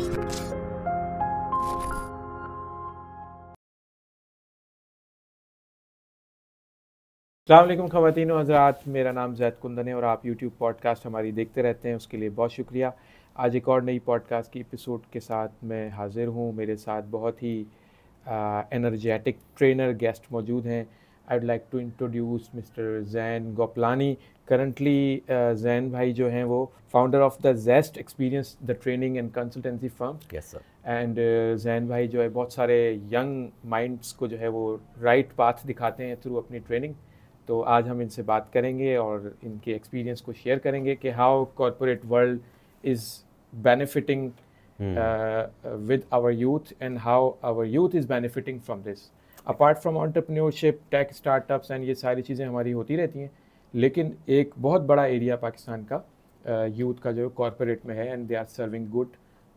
अल्लाह ख़वान हज़रात मेरा नाम जैद कुंदन है और आप यूट्यूब पॉडकास्ट हमारी देखते रहते हैं उसके लिए बहुत शुक्रिया आज एक और नई पॉडकास्ट की एपिसोड के साथ मैं हाज़िर हूँ मेरे साथ बहुत ही एनर्जेटिक ट्रेनर गेस्ट मौजूद हैं I would like to introduce Mister Zain Gopalani currently Zain भाई जो हैं वो founder of the Zest experience the training and consultancy firm and Zain भाई जो है बहुत सारे यंग माइंड्स को जो है वो राइट right पाथ दिखाते हैं थ्रू अपनी ट्रेनिंग तो आज हम इनसे बात करेंगे और इनके एक्सपीरियंस को शेयर करेंगे कि how corporate world is benefiting with our youth and how our youth is benefiting from this apart from entrepreneurship tech startups and ये सारी चीज़ें हमारी होती रहती हैं लेकिन एक बहुत बड़ा एरिया पाकिस्तान का यूथ का जो कॉरपोरेट में है and they are serving good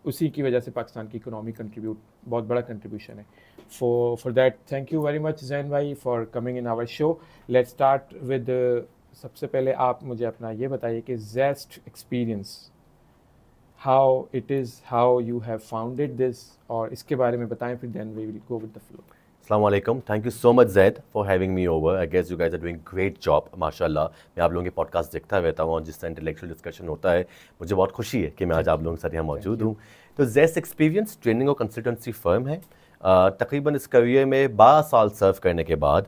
उसी की वजह से पाकिस्तान की इकोनॉमी कंट्रीब्यूट बहुत बड़ा कंट्रीब्यूशन है for for that thank you very much Zain भाई for coming in our show let start with सबसे पहले आप मुझे अपना ये बताइए कि Zest experience how it is how you have founded this और इसके बारे में बताएं फिर then we will go with the flow अल्लाम thank you so much Zaid for having me over I guess you guys are doing great job माशाल्लाह मैं आप लोगों के पॉडकास्ट देखता रहता हूँ और जिस तरह इंटेलेक्चुअल डिस्कशन होता है मुझे बहुत खुशी है कि मैं आज आप लोगों के साथ यहाँ मौजूद हूँ तो जैस एक्सपीरियंस ट्रेनिंग और कंसल्टेंसी फर्म है तकरीबन इस करियर में बारह साल सर्व करने के बाद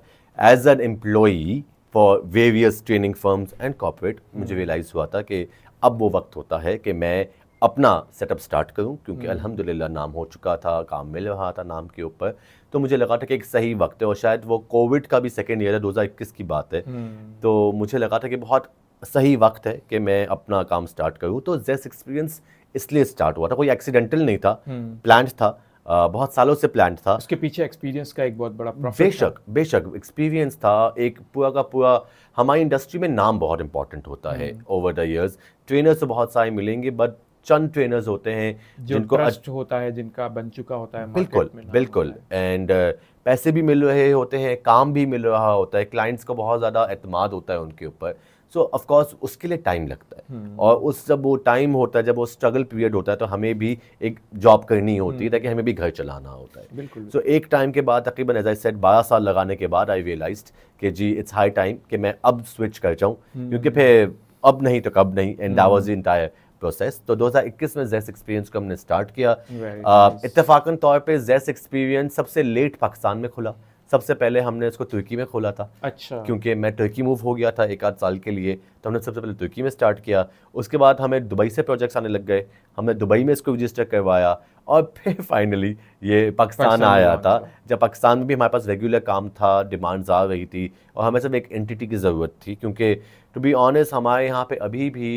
as an employee for various training firms and corporate मुझे रियलाइज़ hmm. हुआ था कि अब वो वक्त होता है कि मैं अपना सेटअप स्टार्ट करूं क्योंकि हम्म। अल्हम्दुलिल्लाह नाम हो चुका था काम मिल रहा था नाम के ऊपर तो मुझे लगा था कि एक सही वक्त है और शायद वो कोविड का भी सेकेंड ईयर है दो की बात है हम्म। तो मुझे लगा था कि बहुत सही वक्त है कि मैं अपना काम स्टार्ट करूँ तो जेस एक्सपीरियंस इसलिए स्टार्ट हुआ था कोई एक्सीडेंटल नहीं था प्लान हम्म। था आ, बहुत सालों से प्लान था उसके पीछे एक्सपीरियंस का एक बहुत बड़ा बेशक बेशक एक्सपीरियंस था एक पूरा का पूरा हमारी इंडस्ट्री में नाम बहुत इंपॉर्टेंट होता है ओवर द ईयर्स ट्रेनर तो बहुत सारे मिलेंगे बट चंद ट्रेनर्स होते हैं जिनको ट्रस्ट होता है जिनका बन चुका होता है बिल्कुल बिल्कुल एंड uh, पैसे भी मिल रहे होते हैं काम भी मिल रहा होता है क्लाइंट्स का बहुत ज़्यादा अतमाद होता है उनके ऊपर सो ऑफकोर्स उसके लिए टाइम लगता है हम्म। और उस जब वो टाइम होता है जब वो स्ट्रगल पीरियड होता है तो हमें भी एक जॉब करनी होती है हम्म। ताकि हमें भी घर चलाना होता है बिल्कुल सो so, एक टाइम के बाद तकरीबन एज आई सेट बारह साल लगाने के बाद आई रियलाइज कि जी इट्स हाई टाइम कि मैं अब स्विच कर जाऊँ हम्म। क्योंकि फिर अब नहीं तो कब नहीं and I was entire process तो 2021 में जेस एक्सपीरियंस को हमने स्टार्ट किया nice. इतफाकन तौर पे जेस एक्सपीरियंस सबसे लेट पाकिस्तान में खुला सबसे पहले हमने इसको तुर्की में खोला था अच्छा क्योंकि मैं तुर्की मूव हो गया था एक आध साल के लिए तो हमने सबसे पहले तुर्की में स्टार्ट किया उसके बाद हमें दुबई से प्रोजेक्ट्स आने लग गए हमने दुबई में इसको रजिस्टर करवाया और फिर फाइनली ये पाकिस्तान आया था जब पाकिस्तान में भी हमारे पास रेगुलर काम था डिमांड्स आ रही थी और हमें सब एक एंटिटी की ज़रूरत थी क्योंकि टू बी ऑनेस्ट हमारे यहाँ पे अभी भी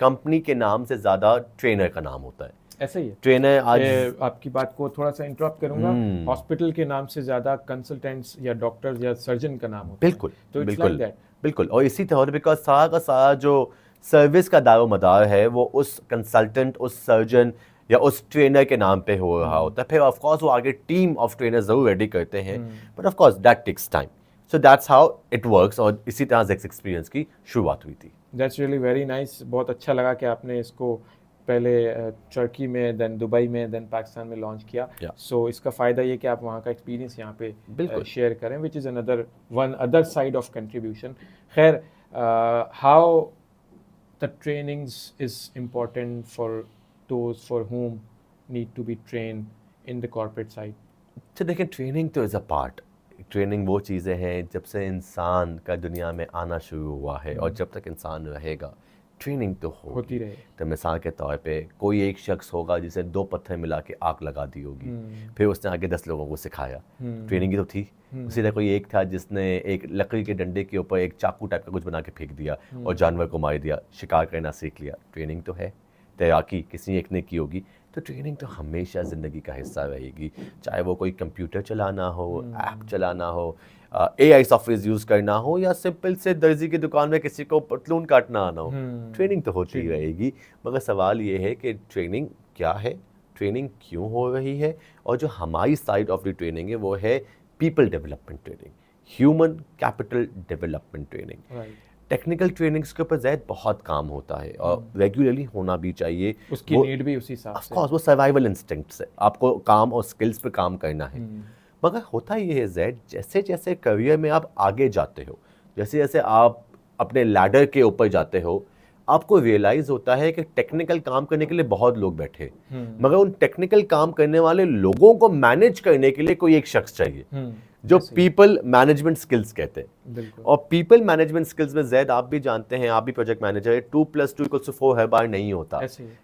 कंपनी के नाम से ज़्यादा ट्रेनर का नाम होता है ऐसा ही है ट्रेनर आज आपकी बात को थोड़ा सा इंटरप्ट करूंगा हॉस्पिटल हम्म। के नाम से ज़्यादा कंसल्टेंट्स या डॉक्टर्स या सर्जन का नाम होता बिल्कुल है। तो बिल्कुल like बिल्कुल और इसी तरह बिकॉज सारा का सारा जो सर्विस का दारो मदार है वो उस कंसल्टेंट उस सर्जन या उस ट्रेनर के नाम पे हो रहा हम्म। होता है फिर ऑफकोर्स वो आगे टीम ऑफ ट्रेनर ज़रूर रेडी करते हैं but of course that takes time so that's how it works और इसी तरह से एक्सपीरियंस की शुरुआत हुई थी दैट्स रियली वेरी नाइस बहुत अच्छा लगा कि आपने इसको पहले टर्की में देन दुबई में देन पाकिस्तान में लॉन्च किया सो yeah. so, इसका फ़ायदा ये कि आप वहाँ का एक्सपीरियंस यहाँ पे शेयर करें which is another one other side of contribution खैर how the trainings is important for those for home need to be train in the corporate side अच्छा देखें ट्रेनिंग तो इज़ अ पार्ट ट्रेनिंग वो चीज़ें हैं जब से इंसान का दुनिया में आना शुरू हुआ है और हम्म। जब तक इंसान रहेगा ट्रेनिंग तो हो होती रहे तो मिसाल के तौर पे कोई एक शख्स होगा जिसे दो पत्थर मिला के आग लगा दी होगी हम्म। फिर उसने आगे दस लोगों को सिखाया हम्म। ट्रेनिंग ही तो थी उसी तरह कोई एक था जिसने एक लकड़ी के डंडे के ऊपर एक चाकू टाइप का कुछ बना के फेंक दिया और जानवर को मार दिया शिकार करना सीख लिया ट्रेनिंग तो है तैराकी किसी एक ने की होगी तो ट्रेनिंग तो हमेशा ज़िंदगी का हिस्सा रहेगी चाहे वो कोई कंप्यूटर चलाना हो ऐप हम्म। चलाना हो ए आई सॉफ्टवेयर यूज़ करना हो या सिंपल से दर्जी की दुकान में किसी को पतलून काटना आना हो ट्रेनिंग हम्म। तो होती ही रहेगी मगर सवाल ये है कि ट्रेनिंग क्या है ट्रेनिंग क्यों हो रही है और जो हमारी साइड ऑफ द ट्रेनिंग है वो है people development training human capital development training technical trainings के ऊपर जैद बहुत काम होता है और रेगुलरली हम्म। होना भी चाहिए उसकी नीड भी उसी साथ से वो सर्वाइवल इंस्टिंक्ट है आपको काम और स्किल्स पे काम करना है हम्म। मगर होता ये है जैद जैसे जैसे करियर में आप आगे जाते हो जैसे जैसे आप अपने लैडर के ऊपर जाते हो आपको रियलाइज़ होता है कि टेक्निकल काम करने के लिए बहुत लोग बैठे हम्म। मगर उन टेक्निकल काम करने वाले लोगों को मैनेज करने के लिए कोई एक शख्स चाहिए जो पीपल मैनेजमेंट स्किल्स कहते हैं और पीपल मैनेजमेंट स्किल्स में जैद आप भी जानते हैं आप भी प्रोजेक्ट मैनेजर है two plus two equals four हर बार नहीं होता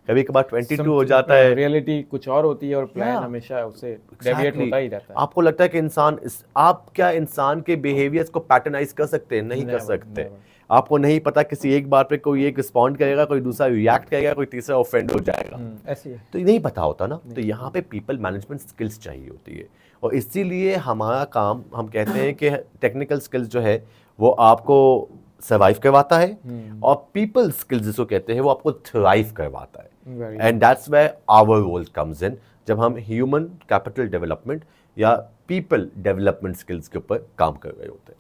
कभी कभार ट्वेंटी टू हो जाता है रियलिटी कुछ और होती है और प्लान हमेशा उसे exactly. होता ही रहता है आपको लगता है कि इंसान आप क्या इंसान के बिहेवियर्स को पैटर्नाइज कर सकते हैं नहीं कर सकते आपको नहीं पता किसी एक बार पे कोई एक रिस्पॉन्ड करेगा कोई दूसरा रिएक्ट करेगा कोई तीसरा ऑफेंड हो जाएगा हम्म, ऐसे तो नहीं पता होता ना तो यहाँ पे पीपल मैनेजमेंट स्किल्स चाहिए होती है और इसीलिए हमारा काम हम कहते हैं कि टेक्निकल स्किल्स जो है वो आपको सर्वाइव करवाता है हम्म। और पीपल स्किल्स जिसको कहते हैं वो आपको थ्राइव करवाता है and that's way our role comes in जब हम ह्यूमन कैपिटल डेवलपमेंट या पीपल डेवलपमेंट स्किल्स के ऊपर काम कर रहे होते हैं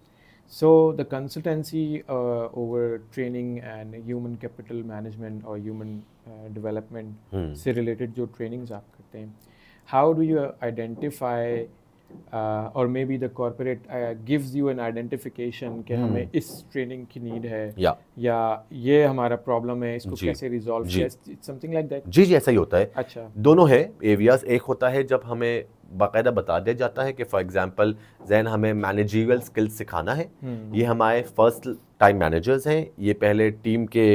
So the consultancy uh, over training and human capital management or human uh, development hmm. से related जो trainings आप करते हैं how do you identify uh, or maybe the corporate uh, gives you an identification कि hmm. हमें इस training की need है yeah. या ये हमारा प्रॉब्लम है इसको जी. कैसे रिजॉल्व किया समथिंग लाइक दैट जी जी ऐसा ही होता है अच्छा दोनों है एरियाज एक होता है जब हमें बाकायदा बता दिया जाता है कि फॉर एग्जांपल जैन हमें मैनेजरियल स्किल्स सिखाना है hmm. ये हमारे फर्स्ट टाइम मैनेजर्स हैं ये पहले टीम के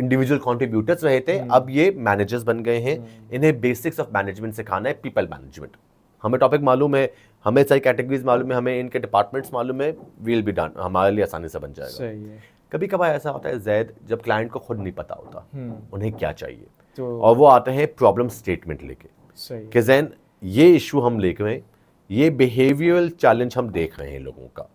इंडिविजुअल कॉन्ट्रीब्यूटर्स रहे थे हम्म। अब ये मैनेजर्स बन गए हैं हम्म। इन्हें बेसिक्स ऑफ मैनेजमेंट सिखाना है पीपल मैनेजमेंट हमें टॉपिक मालूम है हमें सारी कैटेगरीज मालूम है हमें इनके डिपार्टमेंट्स मालूम है वील बी डन हमारे लिए आसानी से बन जाएगा कभी कभार ऐसा होता है जैद जब क्लाइंट को खुद नहीं पता होता हम्म। उन्हें क्या चाहिए तो और वो आते हैं प्रॉब्लम स्टेटमेंट लेके कि जैन ये इशू हम लेके ये बिहेवियरल चैलेंज हम देख रहे हैं लोगों का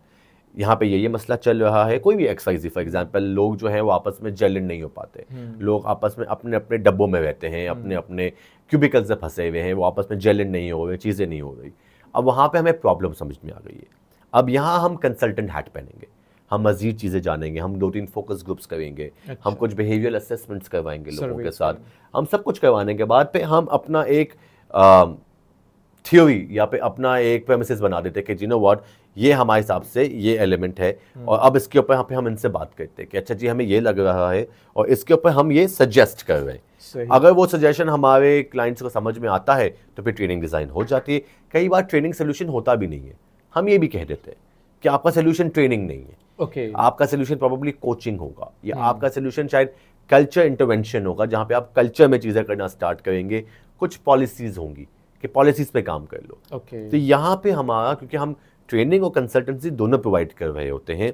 यहाँ पे ये ये मसला चल रहा है कोई भी एक्सरसाइज फॉर एग्जांपल लोग जो है वो आपस में जल नहीं हो पाते हम्म। लोग आपस में अपने अपने डब्बों में रहते हैं अपने हम्म। अपने क्यूबिकल से फंसे हुए हैं वो आपस में जल नहीं हो गए चीज़ें नहीं हो गई अब वहाँ पर हमें प्रॉब्लम समझ में आ गई है अब यहाँ हम कंसल्टेंट हैट पहनेंगे हम मजीद चीज़ें जानेंगे हम दो तीन फोकस ग्रुप्स करेंगे अच्छा। हम कुछ बिहेवियर असेसमेंट्स करवाएंगे लोगों के साथ हम सब कुछ करवाने के बाद पे हम अपना एक थियोरी या पे अपना एक प्रेमिस बना देते हैं कि जी नो वॉट ये हमारे हिसाब से ये एलिमेंट है हम्म। और अब इसके ऊपर यहाँ पे हम इनसे बात करते हैं कि अच्छा जी हमें ये लग रहा है और इसके ऊपर हम ये सजेस्ट कर रहे हैं अगर वो सजेशन हमारे क्लाइंट्स को समझ में आता है तो फिर ट्रेनिंग डिज़ाइन हो जाती है कई बार ट्रेनिंग सोल्यूशन होता भी नहीं है हम ये भी कह देते हैं कि आपका सोल्यूशन ट्रेनिंग नहीं है ओके okay. आपका सोल्यूशन प्रॉबली कोचिंग होगा या हम्म। आपका सोल्यूशन शायद कल्चर इंटरवेंशन होगा जहाँ पे आप कल्चर में चीज़ें करना स्टार्ट करेंगे कुछ पॉलिसीज़ होंगी कि पॉलिसीज़ पे काम कर लो ओके okay. तो यहाँ पे हमारा क्योंकि हम ट्रेनिंग और कंसल्टेंसी दोनों प्रोवाइड कर रहे होते हैं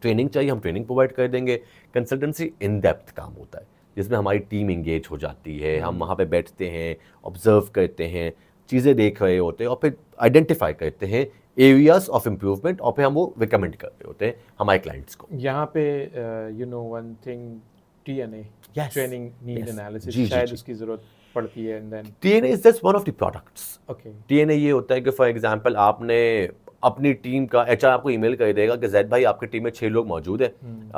ट्रेनिंग चाहिए हम ट्रेनिंग प्रोवाइड कर देंगे कंसल्टेंसी इन डेप्थ काम होता है जिसमें हमारी टीम इंगेज हो जाती है हम हम्म। वहाँ पे बैठते हैं ऑब्जर्व करते हैं चीज़ें देख रहे होते हैं और फिर आइडेंटिफाई करते हैं एरियाज ऑफ इम्प्रूवमेंट और फिर हम वो रिकमेंड कर रहे होते हैं हमारे क्लाइंट्स को यहाँ पे you know one thing T N A training need analysis शायद उसकी ज़रूरत पड़ती है and then is just one of the products okay ये होता है कि फॉर एग्जांपल आपने अपनी टीम का एच आपको ईमेल कर देगा कि जैद भाई आपकी टीम में छः लोग मौजूद है हम्म।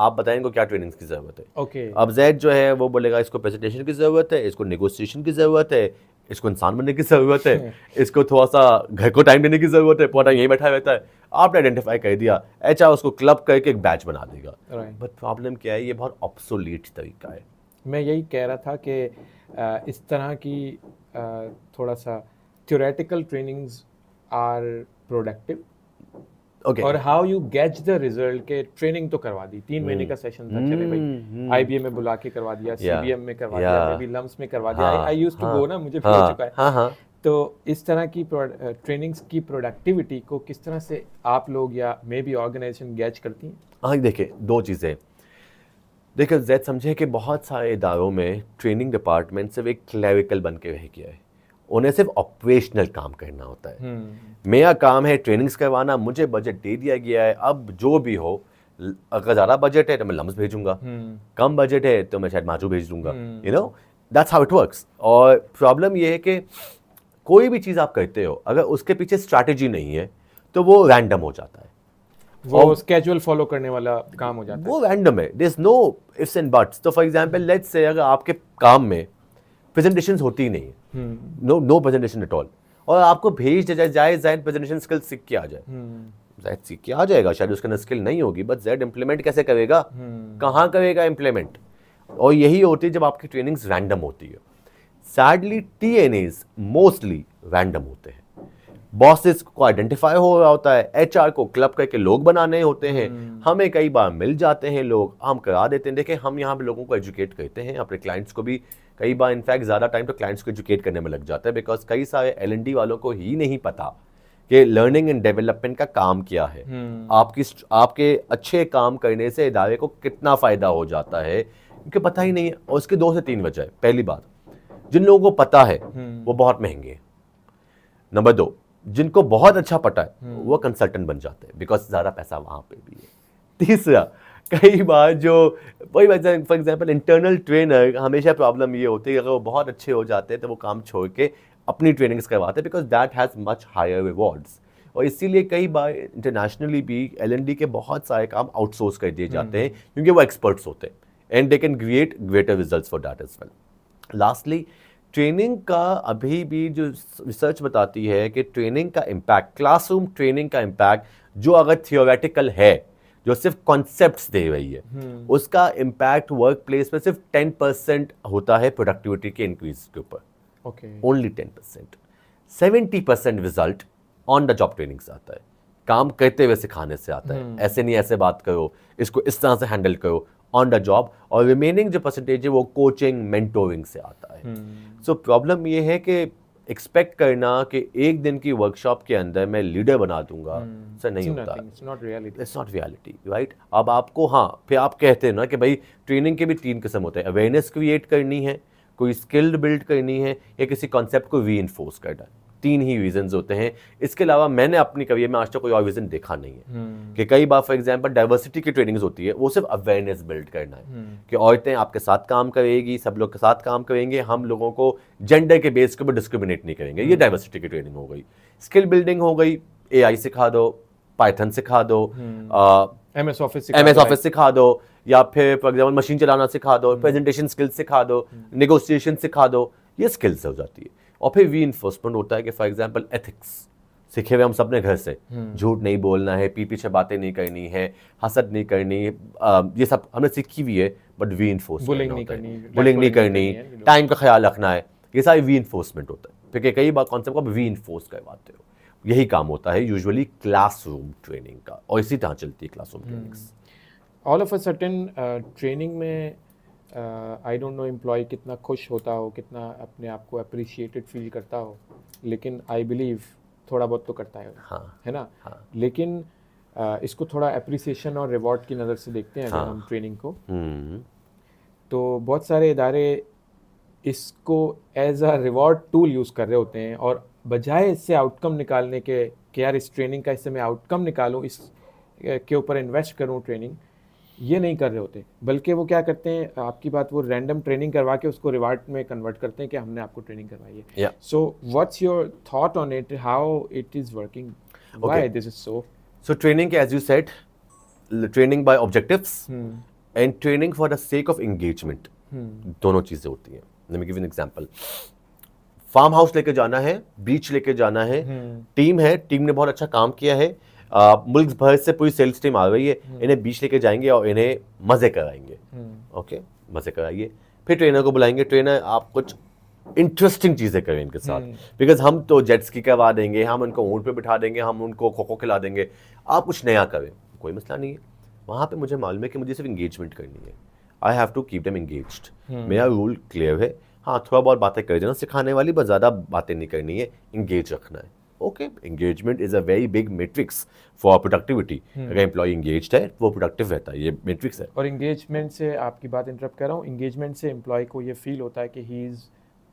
आप बताएं इनको क्या ट्रेनिंग्स की ज़रूरत है ओके अब जैद जो है वो बोलेगा इसको प्रेजेंटेशन की ज़रूरत है इसको नेगोशिएशन की ज़रूरत है इसको इंसान बनने की ज़रूरत है इसको थोड़ा सा घर को टाइम देने की ज़रूरत है पोटा यहीं बैठा रहता है आपने आइडेंटिफाई कर दिया एच उसको क्लब करके एक बैच बना देगा बट प्रॉब्लम क्या है ये बहुत ऑप्सोलीट तरीका है मैं यही कह रहा था कि इस तरह की थोड़ा सा theoretical trainings are productive okay और how you get the result के ट्रेनिंग तो करवा दी तीन महीने hmm. का सेशन था चले भाई आईबीएम hmm. hmm. में बुला के करवा दिया सीबीएम में करवा दिया अभी लम्स में करवा दिया आई यूज्ड टू गो ना मुझे भूल हाँ. चुका है हां हाँ. तो इस तरह की ट्रेनिंग्स uh, की प्रोडक्टिविटी को किस तरह से आप लोग या मे बी ऑर्गेनाइजेशन गैच करती हैं हाँ देखिए दो चीज़ें देखिए जैद समझे कि बहुत सारे इदारों में ट्रेनिंग डिपार्टमेंट सिर्फ एक क्लेविकल बन के रह गया है उन्हें सिर्फ ऑपरेशनल काम करना होता है हम्म। मेरा काम है ट्रेनिंग्स करवाना मुझे बजट दे दिया गया है अब जो भी हो अगर ज़्यादा बजट है तो मैं लम्स भेजूंगा हम्म। कम बजट है तो मैं शायद माजू भेज दूंगा you know that's how it works और प्रॉब्लम ये है कि कोई भी चीज़ आप करते हो अगर उसके पीछे स्ट्रैटेजी नहीं है तो वो रैंडम हो जाता है वो स्केजुअल फॉलो करने वाला काम हो जाता है वो रैंडम है there no ifs and buts तो फॉर एग्जांपल लेट्स से अगर आपके काम में प्रेजेंटेशन होती ही नहीं है no no presentation at all और आपको भेज दिया जाए जाए जैन प्रेजेंटेशन स्किल सीख के आ जाए हम्म। जैद सीख के आ जाएगा शायद उसके अंदर स्किल नहीं होगी बट जैड इम्प्लीमेंट कैसे करेगा हम्म। कहाँ करेगा इम्प्लीमेंट और यही होती है जब आपकी ट्रेनिंग्स रैंडम होती है sadly T N as mostly random होते हैं बॉसेस को आइडेंटिफाई हो रहा होता है एचआर को क्लब करके लोग बनाने होते हैं हम्म। हमें कई बार मिल जाते हैं लोग हम करा देते हैं देखें हम यहाँ पे लोगों को एजुकेट करते हैं अपने क्लाइंट्स को भी कई बार इनफैक्ट ज़्यादा टाइम तो क्लाइंट्स को एजुकेट करने में लग जाता है बिकॉज कई सारे एल वालों को ही नहीं पता कि लर्निंग एंड डेवलपमेंट का काम क्या है हम्म। आपकी आपके अच्छे काम करने से इदारे को कितना फ़ायदा हो जाता है क्योंकि पता ही नहीं है और उसके दो से तीन वजह है पहली बात जिन लोगों को पता है हम्म। वो बहुत महंगे हैं नंबर दो जिनको बहुत अच्छा पता है हम्म। वो कंसल्टेंट बन जाते हैं बिकॉज ज़्यादा पैसा वहाँ पे भी है तीसरा कई बार जो वही फॉर एग्जाम्पल इंटरनल ट्रेनर हमेशा प्रॉब्लम ये होती है अगर वो बहुत अच्छे हो जाते हैं तो वो काम छोड़ के अपनी ट्रेनिंग्स करवाते हैं because that has much higher rewards और इसीलिए कई बार इंटरनेशनली भी एल के बहुत सारे काम आउटसोर्स कर दिए जाते हैं हम्म। क्योंकि वो एक्सपर्ट्स होते हैं and they can create greater result for that is well lastly training का अभी भी जो रिसर्च बताती है कि ट्रेनिंग का इम्पैक्ट क्लासरूम ट्रेनिंग का इम्पैक्ट जो अगर थियोरेटिकल है जो सिर्फ कॉन्सेप्ट दे रही है हम्म। उसका इम्पैक्ट वर्क प्लेस में सिर्फ टेन परसेंट होता है प्रोडक्टिविटी के इंक्रीज के ऊपर only ten percent seventy percent result on the job training से आता है काम करते हुए सिखाने से आता है हम्म। ऐसे नहीं ऐसे बात करो इसको इस तरह से हैंडल करो ऑन द जॉब और रिमेनिंग जो परसेंटेज है वो कोचिंग मेंटोरिंग से आता है सो प्रॉब्लम हम्म। so, ये है कि एक्सपेक्ट करना कि एक दिन की वर्कशॉप के अंदर मैं लीडर बना दूंगा hmm. सर नहीं होता इट्स नॉट रियलिटी राइट अब आपको हाँ फिर आप कहते हैं ना कि भाई ट्रेनिंग के भी तीन किस्म होते हैं अवेयरनेस क्रिएट करनी है कोई स्किल्ड बिल्ड करनी है या किसी कॉन्सेप्ट को री करना है तीन ही विजन होते हैं इसके अलावा मैंने अपनी करियर में आज तक कोई और विजन देखा नहीं है हम्म। कि कई बार फॉर एग्जाम्पल डाइवर्सिटी की ट्रेनिंग्स होती है वो सिर्फ अवेयरनेस बिल्ड करना है हम्म। कि औरतें आपके साथ काम करेगी सब लोग के साथ काम करेंगे हम लोगों को जेंडर के बेस के ऊपर डिस्क्रिमिनेट नहीं करेंगे ये डाइवर्सिटी हम्म। की ट्रेनिंग हो गई स्किल बिल्डिंग हो गई ए सिखा दो पाइथन सिखा दो एम एस ऑफिस ऑफिस सिखा दो या फिर फॉर एग्जाम्पल मशीन चलाना सिखा दो प्रेजेंटेशन स्किल्स सिखा दो निगोसिएशन सिखा दो ये स्किल्स हो जाती है और फिर वी इन्फोर्समेंट होता है कि फॉर एग्जाम्पल एथिक्स सीखे हुए हम सब ने घर से हम्म। झूठ नहीं बोलना है पी पीछे बातें नहीं करनी है हसद नहीं करनी ये सब हमने सीखी हुई है बट वी इन्फोर्स बुलिंग नहीं करनी बुलिंग नहीं करनी टाइम का ख्याल रखना है ये सारी वी इन्फोर्समेंट होता है ठीक है कई बार कॉन्सेप्ट को आप वी इन्फोर्स करवाते हो यही काम होता है यूजुअली क्लासरूम ट्रेनिंग का और इसी तरह चलती है classroom training all of a sudden training में आई डोंट नो एम्प्लॉय कितना खुश होता हो कितना अपने आप को अप्रिशिएटेड फील करता हो लेकिन आई बिलीव थोड़ा बहुत तो करता है हाँ, है ना हाँ. लेकिन uh, इसको थोड़ा अप्रिसिएशन और रिवॉर्ड की नज़र से देखते हैं अगर हाँ। हम ट्रेनिंग को हम्म। तो बहुत सारे इदारे इसको as a reward tool use कर रहे होते हैं और बजाय इससे आउटकम निकालने के कि यार इस ट्रेनिंग का इससे मैं आउटकम निकालूँ इस uh, के ऊपर इन्वेस्ट करूँ ट्रेनिंग ये नहीं कर रहे होते बल्कि वो क्या करते हैं आपकी बात वो रैंडम ट्रेनिंग करवा के उसको रिवार्ड में कन्वर्ट करते हैं कि हमने आपको ट्रेनिंग करवाई है so what's your thought on it how it is working why this is so so training as you set training by objectives and training for the sake of engagement दोनों चीज़ें होती हैं let me give an example farm house लेके जाना है बीच लेके जाना है टीम hmm. है टीम ने बहुत अच्छा काम किया है मुल्क भर से पूरी सेल्स टीम आ रही है हम्म। इन्हें बीच लेके जाएंगे और इन्हें मज़े कराएंगे ओके हम्म। मज़े कराइए फिर ट्रेनर को बुलाएंगे ट्रेनर आप कुछ इंटरेस्टिंग चीज़ें करें इनके साथ बिकॉज हम्म। हम तो जेट्स की करवा देंगे हम उनको ऊँट पे बिठा देंगे हम उनको खो खो खिला देंगे आप कुछ नया करें कोई मसला नहीं है वहाँ पे मुझे मालूम है कि मुझे सिर्फ इंगेजमेंट करनी है I have to keep them engage मेरा रूल क्लियर है हाँ थोड़ा बहुत बातें कर देना सिखाने वाली बस ज़्यादा बातें नहीं करनी है इंगेज रखना है okay engagement is a very big metrics for productivity अगर एम्प्लॉय इंगेज है वो प्रोडक्टिव रहता है ये मेट्रिक्स है और इंगेजमेंट से आपकी बात इंटरप्ट कर रहा हूँ इंगेजमेंट से एम्प्लॉय को ये फील होता है कि he is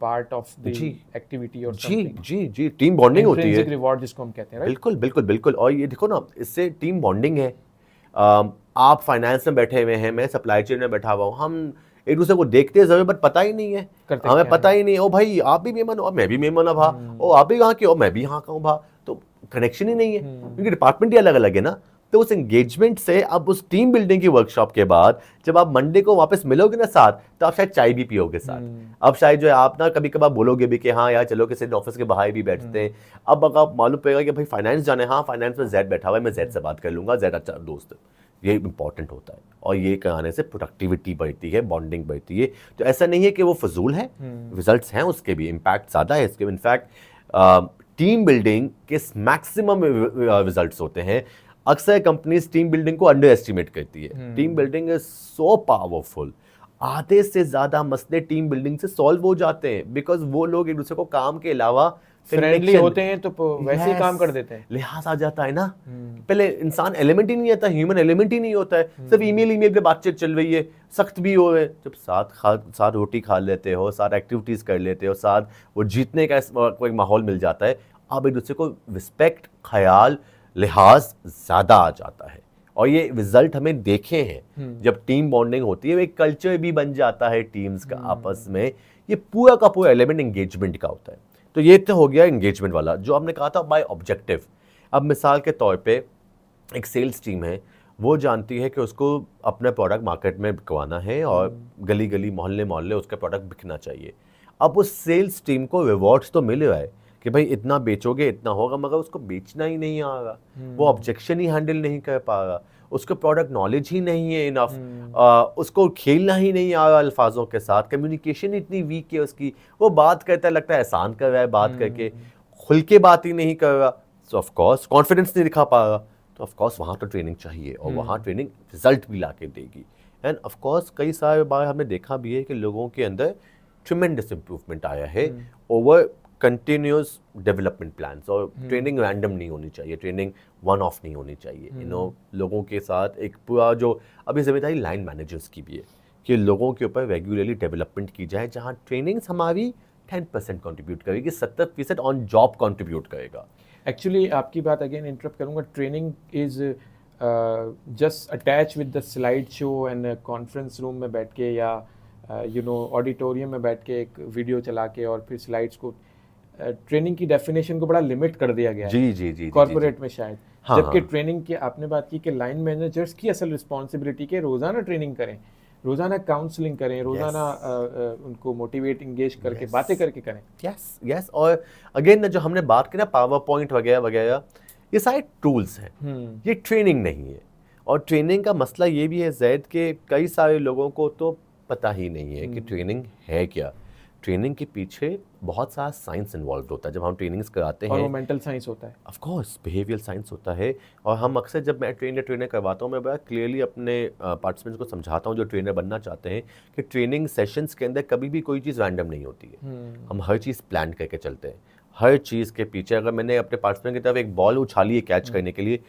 part of the activity और जी जी जी टीम बॉन्डिंग होती है रिवॉर्ड जिसको हम कहते हैं right? बिल्कुल बिल्कुल बिल्कुल और ये देखो ना इससे टीम बॉन्डिंग है आप फाइनेंस में बैठे हुए हैं मैं सप्लाई चेन में बैठा हुआ हूँ हम एक दूसरे को देखते हैं जरूर बट पता ही नहीं है हमें पता ही नहीं ओ भाई आप भी मेहमान हो मैं भी मेहमान हूँ भा हम्म। ओ आप भी कहाँ के हो मैं भी यहाँ का हूँ भा तो कनेक्शन ही नहीं है हम्म। क्योंकि डिपार्टमेंट ही अलग अलग है ना तो उस एंगेजमेंट से अब उस टीम बिल्डिंग की वर्कशॉप के बाद जब आप मंडे को वापस मिलोगे ना साथ तो आप शायद चाय भी पियोगे साथ हम्म। अब शायद जो है आप ना कभी कभार बोलोगे भी कि हाँ यार चलो किसी ऑफिस के बाहर भी बैठते हैं अब आप मालूम पड़ेगा कि भाई फाइनेंस जाने हाँ फाइनेंस में जैड बैठा हुआ है मैं जैड से बात कर लूंगा जैड अच्छा दोस्त ये इंपॉर्टेंट होता है और ये कराने से प्रोडक्टिविटी बढ़ती है बॉन्डिंग बढ़ती है तो ऐसा नहीं है कि वो फजूल है रिजल्ट हम्म। हैं उसके भी इम्पैक्ट ज़्यादा है इसके इनफैक्ट टीम बिल्डिंग के मैक्सिमम रिजल्ट होते हैं अक्सर कंपनीज टीम बिल्डिंग को अंडर एस्टिमेट करती है team building is so powerful आधे से ज़्यादा मसले टीम बिल्डिंग से सॉल्व हो जाते हैं बिकॉज वो लोग एक दूसरे को काम के अलावा फ्रेंडली होते हैं तो वैसे ही काम कर देते हैं लिहाज आ जाता है ना हम्म। पहले इंसान एलिमेंट ही नहीं आता ह्यूमन एलिमेंट ही नहीं होता है हम्म। सिर्फ ईमेल ईमेल पे बातचीत चल रही है सख्त भी हो जब साथ खा साथ रोटी खा लेते हो साथ एक्टिविटीज़ कर लेते हो साथ वो जीतने का कोई माहौल मिल जाता है आप एक दूसरे को रिस्पेक्ट ख्याल लिहाज ज़्यादा आ जाता है और ये रिजल्ट हमें देखे हैं हम्म। जब टीम बॉन्डिंग होती है एक कल्चर भी बन जाता है टीम्स का आपस में ये पूरा का पूरा एलिमेंट एंगेजमेंट का होता है तो ये तो हो गया इंगेजमेंट वाला जो आपने कहा था बाय ऑब्जेक्टिव अब मिसाल के तौर पे एक सेल्स टीम है वो जानती है कि उसको अपना प्रोडक्ट मार्केट में बिकवाना है और हम्म। गली गली मोहल्ले मोहल्ले उसका प्रोडक्ट बिकना चाहिए अब उस सेल्स टीम को रिवॉर्ड्स तो मिल रहा है कि भाई इतना बेचोगे इतना होगा मगर उसको बेचना ही नहीं आएगा वो ऑब्जेक्शन हम्म। ही हैंडल नहीं कर पाएगा उसको प्रोडक्ट नॉलेज ही नहीं है इनफ hmm. हम्म। उसको खेलना ही नहीं आया अल्फाजों के साथ कम्युनिकेशन इतनी वीक है उसकी वो बात करता है लगता है एहसान कर रहा है बात hmm. करके खुल के बात ही नहीं कर रहा सो ऑफकोर्स कॉन्फिडेंस नहीं दिखा पा रहा तो ऑफकोर्स वहाँ तो ट्रेनिंग चाहिए और hmm. वहाँ ट्रेनिंग रिजल्ट भी ला के देगी एंड ऑफकोर्स कई सारे बार हमने देखा भी है कि लोगों के अंदर ट्रिमेंडस इम्प्रूवमेंट आया है ओवर कंटिन्यूस डेवलपमेंट प्लान्स और ट्रेनिंग रैंडम नहीं होनी चाहिए ट्रेनिंग वन ऑफ नहीं होनी चाहिए यू नो हम्म। लोगों के साथ एक पूरा जो अभी जिम्मेदारी लाइन मैनेजर्स की भी है कि लोगों के ऊपर रेगुलरली डेवलपमेंट की जाए जहाँ ट्रेनिंग्स हमारी टेन परसेंट कॉन्ट्रीब्यूट करेगी सत्तर फीसद ऑन जॉब कॉन्ट्रीब्यूट करेगा एक्चुअली आपकी बात अगेन इंटरप्ट करूँगा training is just attach with the slide show and conference room में बैठ के या यू नो ऑडिटोरियम में बैठ के एक वीडियो चला के और फिर स्लाइड्स को ट्रेनिंग uh, की डेफिनेशन को बड़ा लिमिट कर दिया गया जी जी जी कॉर्पोरेट में शायद हाँ, जबकि हाँ. ट्रेनिंग की आपने बात की कि लाइन मैनेजर्स की असल रिस्पॉन्सिबिलिटी के रोज़ाना ट्रेनिंग करें रोज़ाना काउंसलिंग करें रोज़ाना yes. उनको मोटिवेट इंगेज करके yes. बातें करके करें यस yes, यस yes. और अगेन जो हमने बात की ना पावर पॉइंट वगैरह वगैरह ये सारे टूल्स हैं हम्म। ये ट्रेनिंग नहीं है और ट्रेनिंग का मसला ये भी है जैद के कई सारे लोगों को तो पता ही नहीं है कि ट्रेनिंग हम्म। है क्या ट्रेनिंग के पीछे बहुत सारा साइंस इन्वॉल्व होता है जब हम ट्रेनिंग्स कराते हैं मेंटल साइंस होता है ऑफ कोर्स बिहेवियर साइंस होता है और हम अक्सर जब मैं ट्रेनर ट्रेनर करवाता हूँ मैं बड़ा क्लियरली अपने पार्टिसिपेंट्स को समझाता हूँ जो ट्रेनर बनना चाहते हैं कि ट्रेनिंग सेशंस के अंदर कभी भी कोई चीज़ रैंडम नहीं होती है हम्म। हम हर चीज़ प्लान करके चलते हैं हर चीज़ के पीछे अगर मैंने अपने पार्टिसिपेंट की तरफ एक बॉल उछाली है कैच हम्म। करने के लिए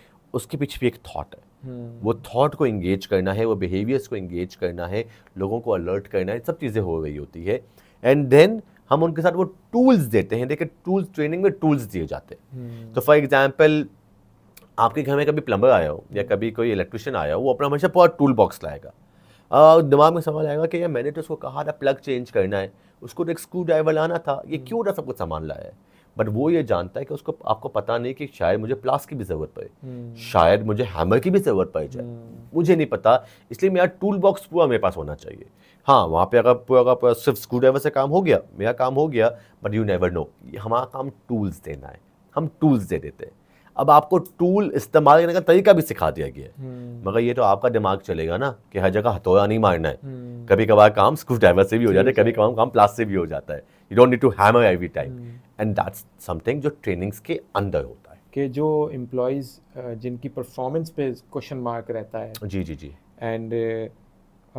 उसके पीछे भी एक थॉट है हम्म। वो थॉट को इंगेज करना है वो बिहेवियर्स को इंगेज करना है लोगों को अलर्ट करना है सब चीज़ें हो रही होती है एंड देन हम उनके साथ वो टूल्स देते हैं देखिए टूल्स ट्रेनिंग में टूल्स दिए जाते हैं हम्म। तो फॉर एग्जाम्पल आपके घर में कभी प्लम्बर आया हो या कभी कोई इलेक्ट्रिशियन आया हो वो अपना हमेशा पूरा टूल बॉक्स लाएगा और दिमाग में सवाल आएगा कि यार मैंने तो उसको कहा था प्लग चेंज करना है उसको तो एक स्क्रू ड्राइवर लाना था ये हम्म। क्यों ना सब कुछ सामान लाया है बट वो ये जानता है कि उसको आपको पता नहीं कि शायद मुझे प्लास की भी ज़रूरत पड़े हम्म। शायद मुझे हैमर की भी ज़रूरत पड़ जाए मुझे नहीं पता इसलिए मेरा टूल बॉक्स पूरा मेरे पास होना चाहिए हाँ वहाँ पे अगर पूरा का पूरा सिर्फ स्क्रू ड्राइवर से काम हो गया मेरा काम हो गया बट यू नेवर नो हमारा काम टूल्स देना है हम टूल्स दे देते हैं अब आपको टूल इस्तेमाल करने का तरीका भी सिखा दिया गया है हम्म। मगर ये तो आपका दिमाग चलेगा ना कि हर जगह हथौड़ा नहीं मारना है हम्म। कभी कभार काम स्क्रू ड्राइवर से भी हो जाता है कभी कभार काम प्लास से भी हो जाता है you don't need to hammer every time and that's something जो ट्रेनिंग्स के अंदर होता है कि जो एम्प्लॉज जिनकी परफॉर्मेंस पे क्वेश्चन मार्क रहता है जी जी जी एंड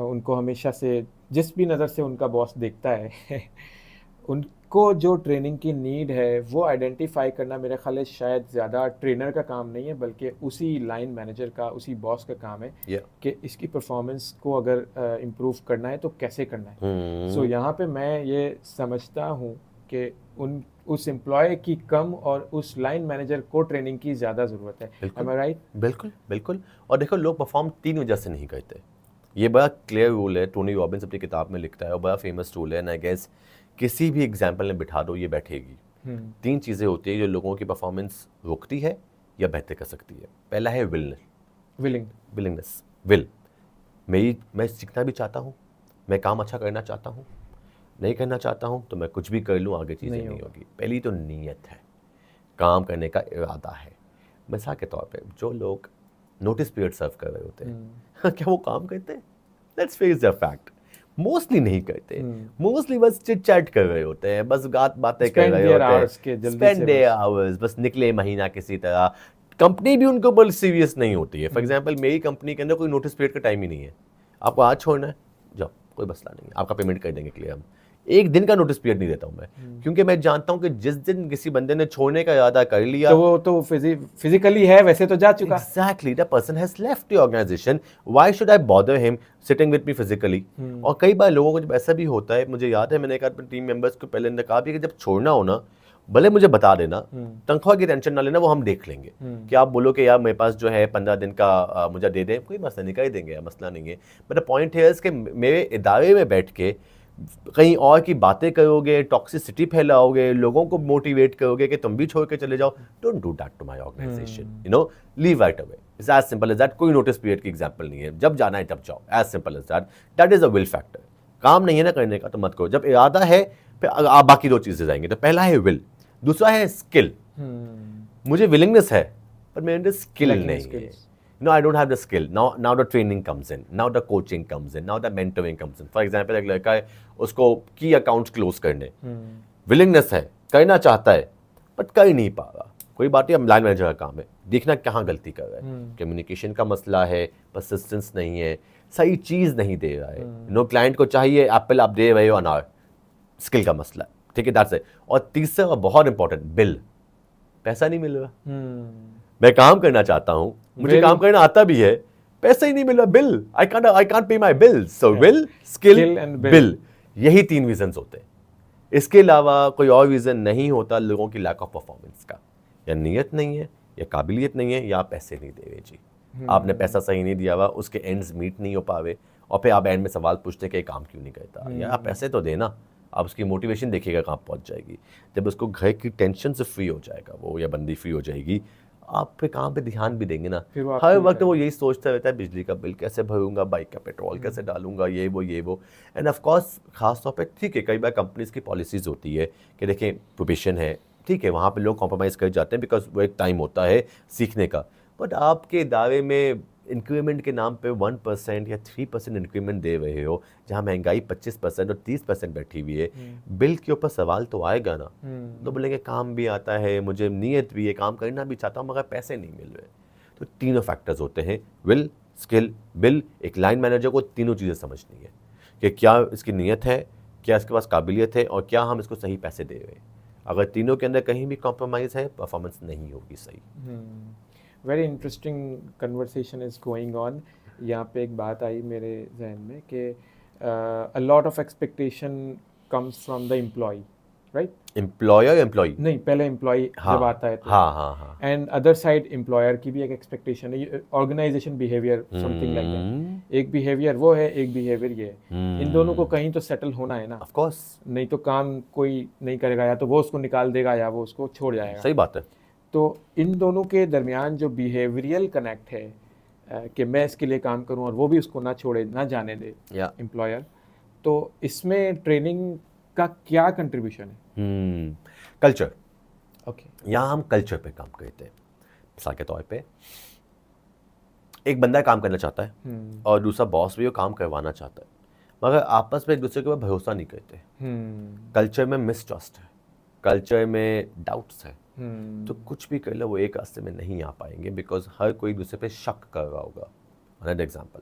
उनको हमेशा से जिस भी नज़र से उनका बॉस देखता है उनको जो ट्रेनिंग की नीड है वो आइडेंटिफाई करना मेरे ख्याल है शायद ज़्यादा ट्रेनर का काम नहीं है बल्कि उसी लाइन मैनेजर का उसी बॉस का काम है yeah. कि इसकी परफॉर्मेंस को अगर इम्प्रूव करना है तो कैसे करना है सो हम्म। hmm. so, यहाँ पे मैं ये समझता हूँ कि उन उस एम्प्लॉय की कम और उस लाइन मैनेजर को ट्रेनिंग की ज़्यादा ज़रूरत है बिल्कुल राइट right? बिल्कुल बिल्कुल और देखो लोग परफॉर्म तीन वजह से नहीं करते ये बड़ा क्लियर रूल है टोनी रॉबिन्स अपनी किताब में लिखता है और बड़ा फेमस रूल है आई गेस किसी भी एग्जाम्पल में बिठा दो ये बैठेगी हम्म। तीन चीज़ें होती है जो लोगों की परफॉर्मेंस रोकती है या बेहतर कर सकती है पहला है विलनेस विलिंग विलिंगनेस विल मेरी मैं सीखना भी चाहता हूँ मैं काम अच्छा करना चाहता हूँ नहीं करना चाहता हूँ तो मैं कुछ भी कर लूँ आगे चीज़ें नहीं, नहीं होगी पहली तो नीयत है काम करने का इरादा है मिसाल के तौर पे जो लोग नोटिस पीरियड सर्व कर रहे होते हैं क्या वो काम करते हैं let's face the fact mostly नहीं करते मोस्टली बस चिट चैट कर रहे होते हैं बस गात बातें कर रहे होते हैं स्पेंड आवर्स बस निकले महीना किसी तरह कंपनी भी उनके ऊपर सीरियस नहीं होती है फॉर एग्जाम्पल मेरी कंपनी के अंदर कोई नोटिस पीरियड का टाइम ही नहीं है आपको आज छोड़ना है जाओ कोई मसला नहीं आपका पेमेंट कर देंगे क्लियर हम एक दिन का नोटिस पीरियड नहीं देता हूं मैं हम्म। क्योंकि मैं जानता हूं कि जिस दिन किसी बंदे ने छोड़ने का इरादा कर लिया तो वो तो फिजिकली है वैसे तो जा चुका exactly the person has left the organisation why should I bother him sitting with me physically और कई बार लोगों को जब ऐसा भी होता है मुझे याद है मैंने कहा अपने टीम मेंबर्स को पहले अंदर कहा भी कि जब छोड़ना हो ना भले मुझे बता देना हम्म। तनख्वाह की टेंशन ना लेना वो हम देख लेंगे हम्म। कि आप बोलो कि यार मेरे पास जो है पंद्रह दिन का आ, मुझे दे दें कोई मसला नहीं कर देंगे मसला नहीं है बट पॉइंट है कि मेरे इदारे में बैठ के कहीं और की बातें करोगे टॉक्सिसिटी फैलाओगे लोगों को मोटिवेट करोगे कि तुम भी छोड़ के चले जाओ don't do that to my organisation you know leave right away is as simple as that कोई नोटिस पीरियड की एग्जाम्पल नहीं है जब जाना है तब जाओ as simple as that that is a will factor काम नहीं है ना करने का तो मत करो जब इरादा है फिर आप बाकी दो चीज़ें जाएंगे तो पहला है विल दूसरा है स्किल hmm. मुझे विलिंगनेस है पर मेरे अंदर स्किल नहीं है you know, I don't have the skill. Now, now the training comes in. Now the coaching comes in. Now the mentoring comes in. For example, एक लड़का है उसको key accounts close करने hmm. willingness है करना चाहता है but कर नहीं पा रहा कोई बात नहीं लाइन मैनेजर का काम है देखना कहाँ गलती कर रहा है कम्युनिकेशन hmm. का मसला है परसिस्टेंस नहीं है सही चीज़ नहीं दे रहा है नो hmm. क्लाइंट को चाहिए एप्पल आप दे रहे हो अनार स्किल का मसला ठीक है दैट्स और तीसरा बहुत इंपॉर्टेंट बिल पैसा नहीं मिल रहा मैं काम करना चाहता हूँ मुझे काम करना आता भी है पैसे ही नहीं मिला bill I can't I can't pay my bill so will skill bill यही तीन रीजन होते हैं इसके अलावा कोई और रीज़न नहीं होता लोगों की लैक ऑफ परफॉर्मेंस का या नीयत नहीं है या काबिलियत नहीं है या आप पैसे नहीं दे रहे जी hmm. आपने पैसा सही नहीं दिया हुआ उसके एंड्स मीट नहीं हो पावे और फिर आप एंड में सवाल पूछते हैं कि काम क्यों नहीं करता hmm. या आप पैसे तो देना आप उसकी मोटिवेशन देखिएगा कहाँ पहुँच जाएगी जब उसको घर की टेंशन से फ्री हो जाएगा वो या बंदी फ्री हो जाएगी आप पे काम पे ध्यान भी देंगे ना हर वक्त वो यही सोचता रहता है बिजली का बिल कैसे भरूंगा बाइक का पेट्रोल कैसे हम्म। डालूंगा ये वो ये वो एंड कोर्स खास तौर पे ठीक है कई बार कंपनीज की पॉलिसीज़ होती है कि देखें प्रोबेशन है ठीक है वहाँ पे लोग कॉम्प्रोमाइज़ कर जाते हैं बिकॉज वो एक टाइम होता है सीखने का बट आपके दावे में इंक्रीमेंट के नाम पे वन परसेंट या थ्री परसेंट इंक्रीमेंट दे रहे हो जहाँ महंगाई पच्चीस परसेंट और तीस परसेंट बैठी हुई है हम्म। बिल के ऊपर सवाल तो आएगा ना हम्म। तो बोलेंगे काम भी आता है मुझे नीयत भी है काम करना भी चाहता हूँ मगर पैसे नहीं मिल रहे तो तीनों फैक्टर्स होते हैं विल स्किल बिल एक लाइन मैनेजर को तीनों चीज़ें समझनी है कि क्या इसकी नीयत है क्या इसके पास काबिलियत है और क्या हम इसको सही पैसे दे रहे हैं अगर तीनों के अंदर कहीं भी कॉम्प्रोमाइज़ है परफॉर्मेंस नहीं होगी सही hmm. Very interesting conversation is going on यहाँ पे एक बात आई मेरे जहन में कि a lot of expectation comes from the employ right employer employ नहीं पहले एम्प्लॉय हाँ, जब आता है तो एंड अदर साइड एम्प्लॉयर की भी एक एक्सपेक्टेशन है organisation behaviour something like that एक बिहेवियर वो है एक बिहेवियर ये है इन दोनों को hmm। कहीं तो सेटल होना है ना ऑफ कोर्स नहीं तो काम कोई नहीं करेगा या तो वो उसको निकाल देगा या वो उसको छोड़ जाएगा सही बात है तो इन दोनों के दरमियान जो बिहेवियरल कनेक्ट है कि मैं इसके लिए काम करूं और वो भी उसको ना छोड़े ना जाने दे एम्प्लॉयर तो इसमें ट्रेनिंग का क्या कंट्रीब्यूशन है कल्चर हम्म, ओके यहाँ हम कल्चर पे काम करते हैं मिसाल के तौर पे एक बंदा काम करना चाहता है hmm. और दूसरा बॉस भी वो काम करवाना चाहता है मगर आपस में एक दूसरे के ऊपर भरोसा नहीं करते hmm. हम्म। कल्चर में मिसट्रस्ट है कल्चर में डाउट्स है hmm. तो कुछ भी कर लो वो एक रास्ते में नहीं आ पाएंगे बिकॉज हर कोई दूसरे पे शक कर रहा होगा अनदर एग्जाम्पल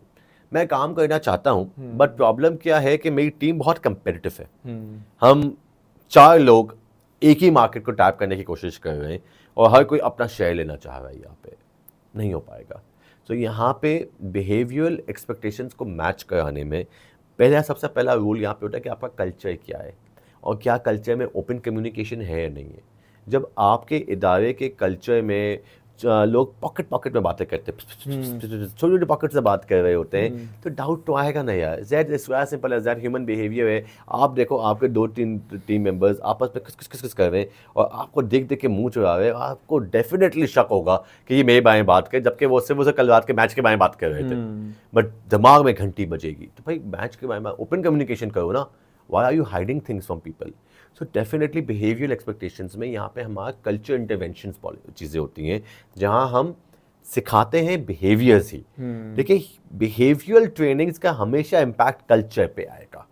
मैं काम करना चाहता हूँ बट प्रॉब्लम हम्म। क्या है कि मेरी टीम बहुत कंपेटिटिव है hmm. हम चार लोग एक ही मार्केट को टैप करने की कोशिश कर रहे हैं और हर कोई अपना शेयर लेना चाह रहा है यहाँ पे नहीं हो पाएगा तो so, यहाँ पे बिहेवियर एक्सपेक्टेशंस को मैच कराने में पहला सबसे पहला रूल यहाँ पे होता है कि आपका कल्चर क्या है और क्या कल्चर में ओपन कम्युनिकेशन है या नहीं है जब आपके इदारे के कल्चर में लोग पॉकेट पॉकेट में बातें करते हैं छोटे छोटे पॉकेट से बात कर रहे होते हैं हम्म। तो डाउट तो आएगा ना यार जैट स्क्वायर सिंपल है जैट ह्यूमन बिहेवियर है आप देखो आपके दो तीन टीम मेंबर्स आपस में किस किस किस किस कर रहे हैं और आपको देख देख के मुंह चुरा रहे हैं आपको डेफिनेटली शक होगा कि ये मेरे बाएँ बात करें जबकि वो सिर्फ उसे कल रात के मैच के बाएँ बात कर रहे थे बट हम्म। दिमाग में घंटी बजेगी तो भाई मैच के बारे में ओपन कम्युनिकेशन करो ना why are you hiding things from people so definitely behavioural expectations में यहाँ पे हमारा कल्चर इंटरवेंशन चीज़ें होती हैं जहाँ हम सिखाते हैं बिहेवियर्स ही हम्म। देखिए बिहेवियल ट्रेनिंग्स का हमेशा इम्पैक्ट कल्चर पे आएगा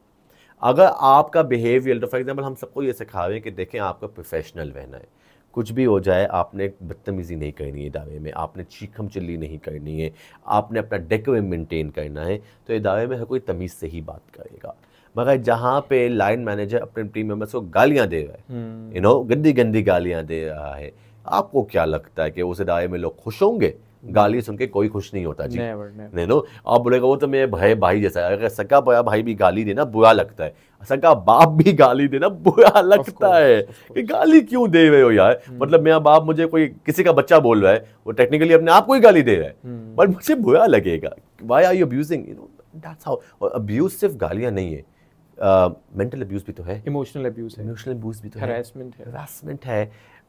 अगर आपका बिहेवियर तो फॉर एग्जाम्पल हम सबको ये सिखा रहे हैं कि देखें आपका प्रोफेशनल रहना है कुछ भी हो जाए आपने बदतमीज़ी नहीं करनी है इदारे में आपने चीखम चिल्ली नहीं करनी है आपने अपना डेकोरम मेंटेन करना है तो इदारे में हर कोई तमीज़ से ही बात करेगा मगर जहाँ पे लाइन मैनेजर अपने टीम मेंबर्स को गालियाँ दे रहा है यू हम्म। नो गंदी गंदी गालियाँ दे रहा है आपको क्या लगता है कि उस इदारे में लोग खुश होंगे गाली सुन के कोई खुश नहीं होता जी नहीं नो आप बोलेगा वो तो मेरे भाई भाई जैसा है अगर सगा बड़ा भाई भी गाली देना बुरा लगता है सका बाप भी गाली देना बुरा लगता है कि गाली क्यों दे रहे हो यार हम्म। मतलब मेरा बाप मुझे कोई किसी का बच्चा बोल रहा है वो टेक्निकली अपने आप को ही गाली दे रहा है बट हम्म। मुझे बुरा लगेगा why are you abusing you know that's how और अब्यूज सिर्फ गालियाँ नहीं है मेंटल अब्यूज़ भी तो है इमोशनल अब्यूज़ है इमोशनल अब्यूज़ भी तो हैरेसमेंट है हैरेसमेंट है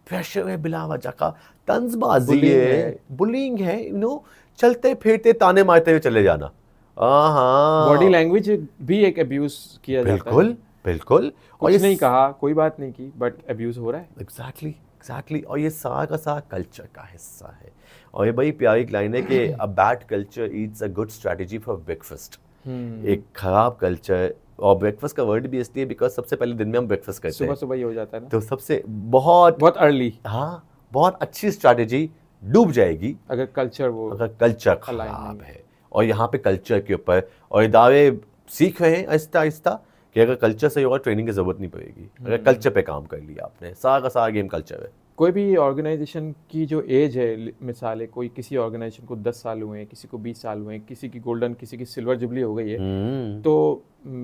प्रेशर है बिला वजह का तंजबाजी है बुलिंग है यू नो चलते फिरते ताने मारते हुए चले जाना हाँ बॉडी लैंग्वेज भी एक अब्यूज़ किया जाता है बिल्कुल बिल्कुल और ये नहीं कहा कोई बात नहीं की बट अब्यूज़ हो रहा है एग्जैक्टली एग्जैक्टली और ये सारा का सारा कल्चर का हिस्सा है और ये बड़ी प्यारी लाइन है कि a bad culture it's a good strategy for breakfast एक खराब कल्चर और ब्रेकफास्ट का वर्ड भी इसलिए बिकॉज सबसे पहले दिन में हम ब्रेकफास्ट करते हैं सुबह सुबह ही हो जाता है ना तो सबसे बहुत बहुत अर्ली हाँ बहुत अच्छी स्ट्रैटेजी डूब जाएगी अगर कल्चर वो अगर कल्चर खराब है और यहाँ पे कल्चर के ऊपर और इदारे सीख रहे हैं आहिस्ता आहिस्ता कि अगर कल्चर सही होगा ट्रेनिंग की ज़रूरत नहीं पड़ेगी अगर कल्चर हम्म। पे काम कर लिया आपने सारा का सारा गेम कल्चर है कोई भी ऑर्गेनाइजेशन की जो एज है मिसाल है कोई किसी ऑर्गेनाइजेशन को दस साल हुए हैं किसी को बीस साल हुए हैं किसी की गोल्डन किसी की सिल्वर जुबली हो गई है हम्म। तो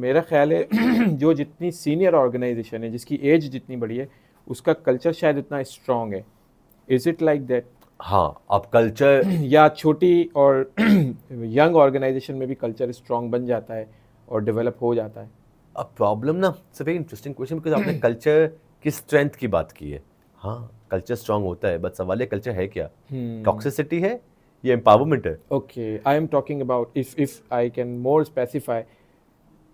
मेरा ख्याल है जो जितनी सीनियर ऑर्गेनाइजेशन है जिसकी एज जितनी बड़ी है उसका कल्चर शायद उतना स्ट्रांग है इज इट लाइक दैट हाँ अब कल्चर या छोटी और यंग ऑर्गेनाइजेशन में भी कल्चर स्ट्रांग बन जाता है और डेवलप हो जाता है अब प्रॉब्लम ना सब इंटरेस्टिंग क्वेश्चन बिकॉज आपने कल्चर की स्ट्रेंथ की बात की है हाँ कल्चर स्ट्रांग होता है बट सवाल ये कल्चर है क्या टॉक्सिसिटी hmm. है ये एम्पावरमेंट है okay I am talking about if if I can more specify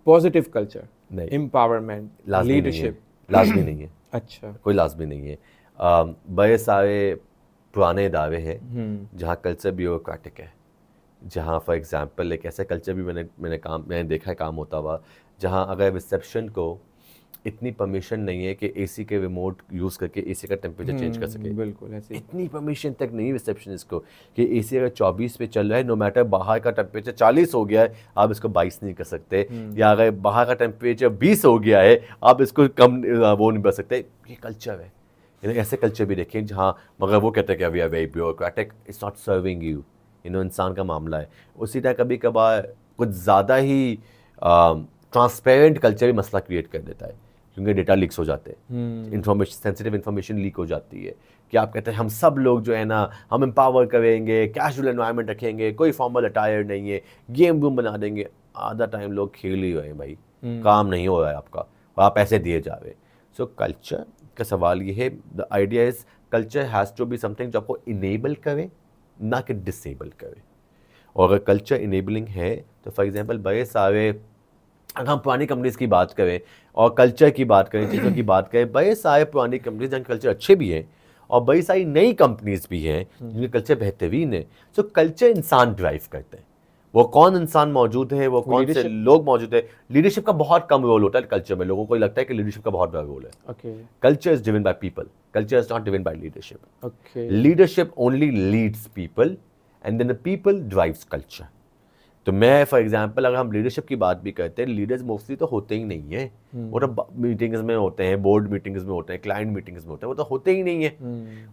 positive culture नहीं एम्पावरमेंट लीडरशिप लाजमी नहीं है अच्छा कोई लाजमी नहीं है बड़े सारे पुराने दावे हैं hmm. जहाँ कल्चर ब्यूरोक्रेटिक है जहाँ फॉर एग्ज़ाम्पल एक ऐसा कल्चर भी मैंने मैंने काम मैंने देखा है काम होता हुआ जहाँ अगर रिसेप्शन को इतनी परमिशन नहीं है कि एसी के रिमोट यूज़ करके एसी का टेम्परेचर चेंज कर सके हम्म, बिल्कुल ऐसे इतनी परमिशन तक नहीं रिसेप्शन को कि एसी अगर 24 पे चल रहा है नो मैटर बाहर का टेम्परेचर 40 हो गया है आप इसको 22 नहीं कर सकते हम्म। या अगर बाहर का टेम्परेचर 20 हो गया है आप इसको कम वो नहीं कर सकते ये कल्चर है यानी ऐसे कल्चर भी देखें जहाँ मगर वो कहते हैं कि अभी away bureaucratic is not serving you in इंसान का मामला है उसी तरह कभी कभार कुछ ज़्यादा ही ट्रांसपेरेंट कल्चर भी मसला क्रिएट कर देता है क्योंकि डेटा लीक्स हो जाते हैं इन्फॉर्मेशन सेंसिटिव इन्फॉर्मेशन लीक हो जाती है कि आप कहते हैं हम सब लोग जो है ना हम एम्पावर करेंगे कैजुअल इन्वायरमेंट रखेंगे कोई फॉर्मल अटायर नहीं है गेम वूम बना देंगे आधा टाइम लोग खेल ही रहे हैं भाई हम्म। काम नहीं हो रहा है आपका और आप ऐसे दिए जा रहे सो कल्चर का सवाल ये है the idea is culture has to be something जो आपको इनेबल करे ना कि डिसेबल करे और अगर कल्चर इनेबलिंग है तो फॉर एग्जाम्पल बड़े सारे अगर हम पुरानी कंपनीज़ की बात करें और कल्चर की बात करें चीज़ों की बात करें बड़े सारे पुरानी कंपनीज जहाँ कल्चर अच्छे भी हैं और बड़ी सारी नई कंपनीज भी हैं जिनके कल्चर बेहतरीन है सो कल्चर इंसान ड्राइव करते हैं वो कौन इंसान मौजूद है वो कौन से लोग मौजूद है लीडरशिप का बहुत कम रोल होता है कल्चर में लोगों को लगता है कि लीडरशिप का बहुत बड़ा रोल है culture is driven by people culture is not driven by leadership leadership only leads people and then the people drives culture तो मैं फॉर एग्जाम्पल अगर हम लीडरशिप की बात भी करते हैं लीडर्स मोस्टली तो होते ही नहीं है हम्म। वो तो मीटिंग्स में होते हैं बोर्ड मीटिंग्स में होते हैं क्लाइंट मीटिंग्स में होते हैं वो तो होते ही नहीं है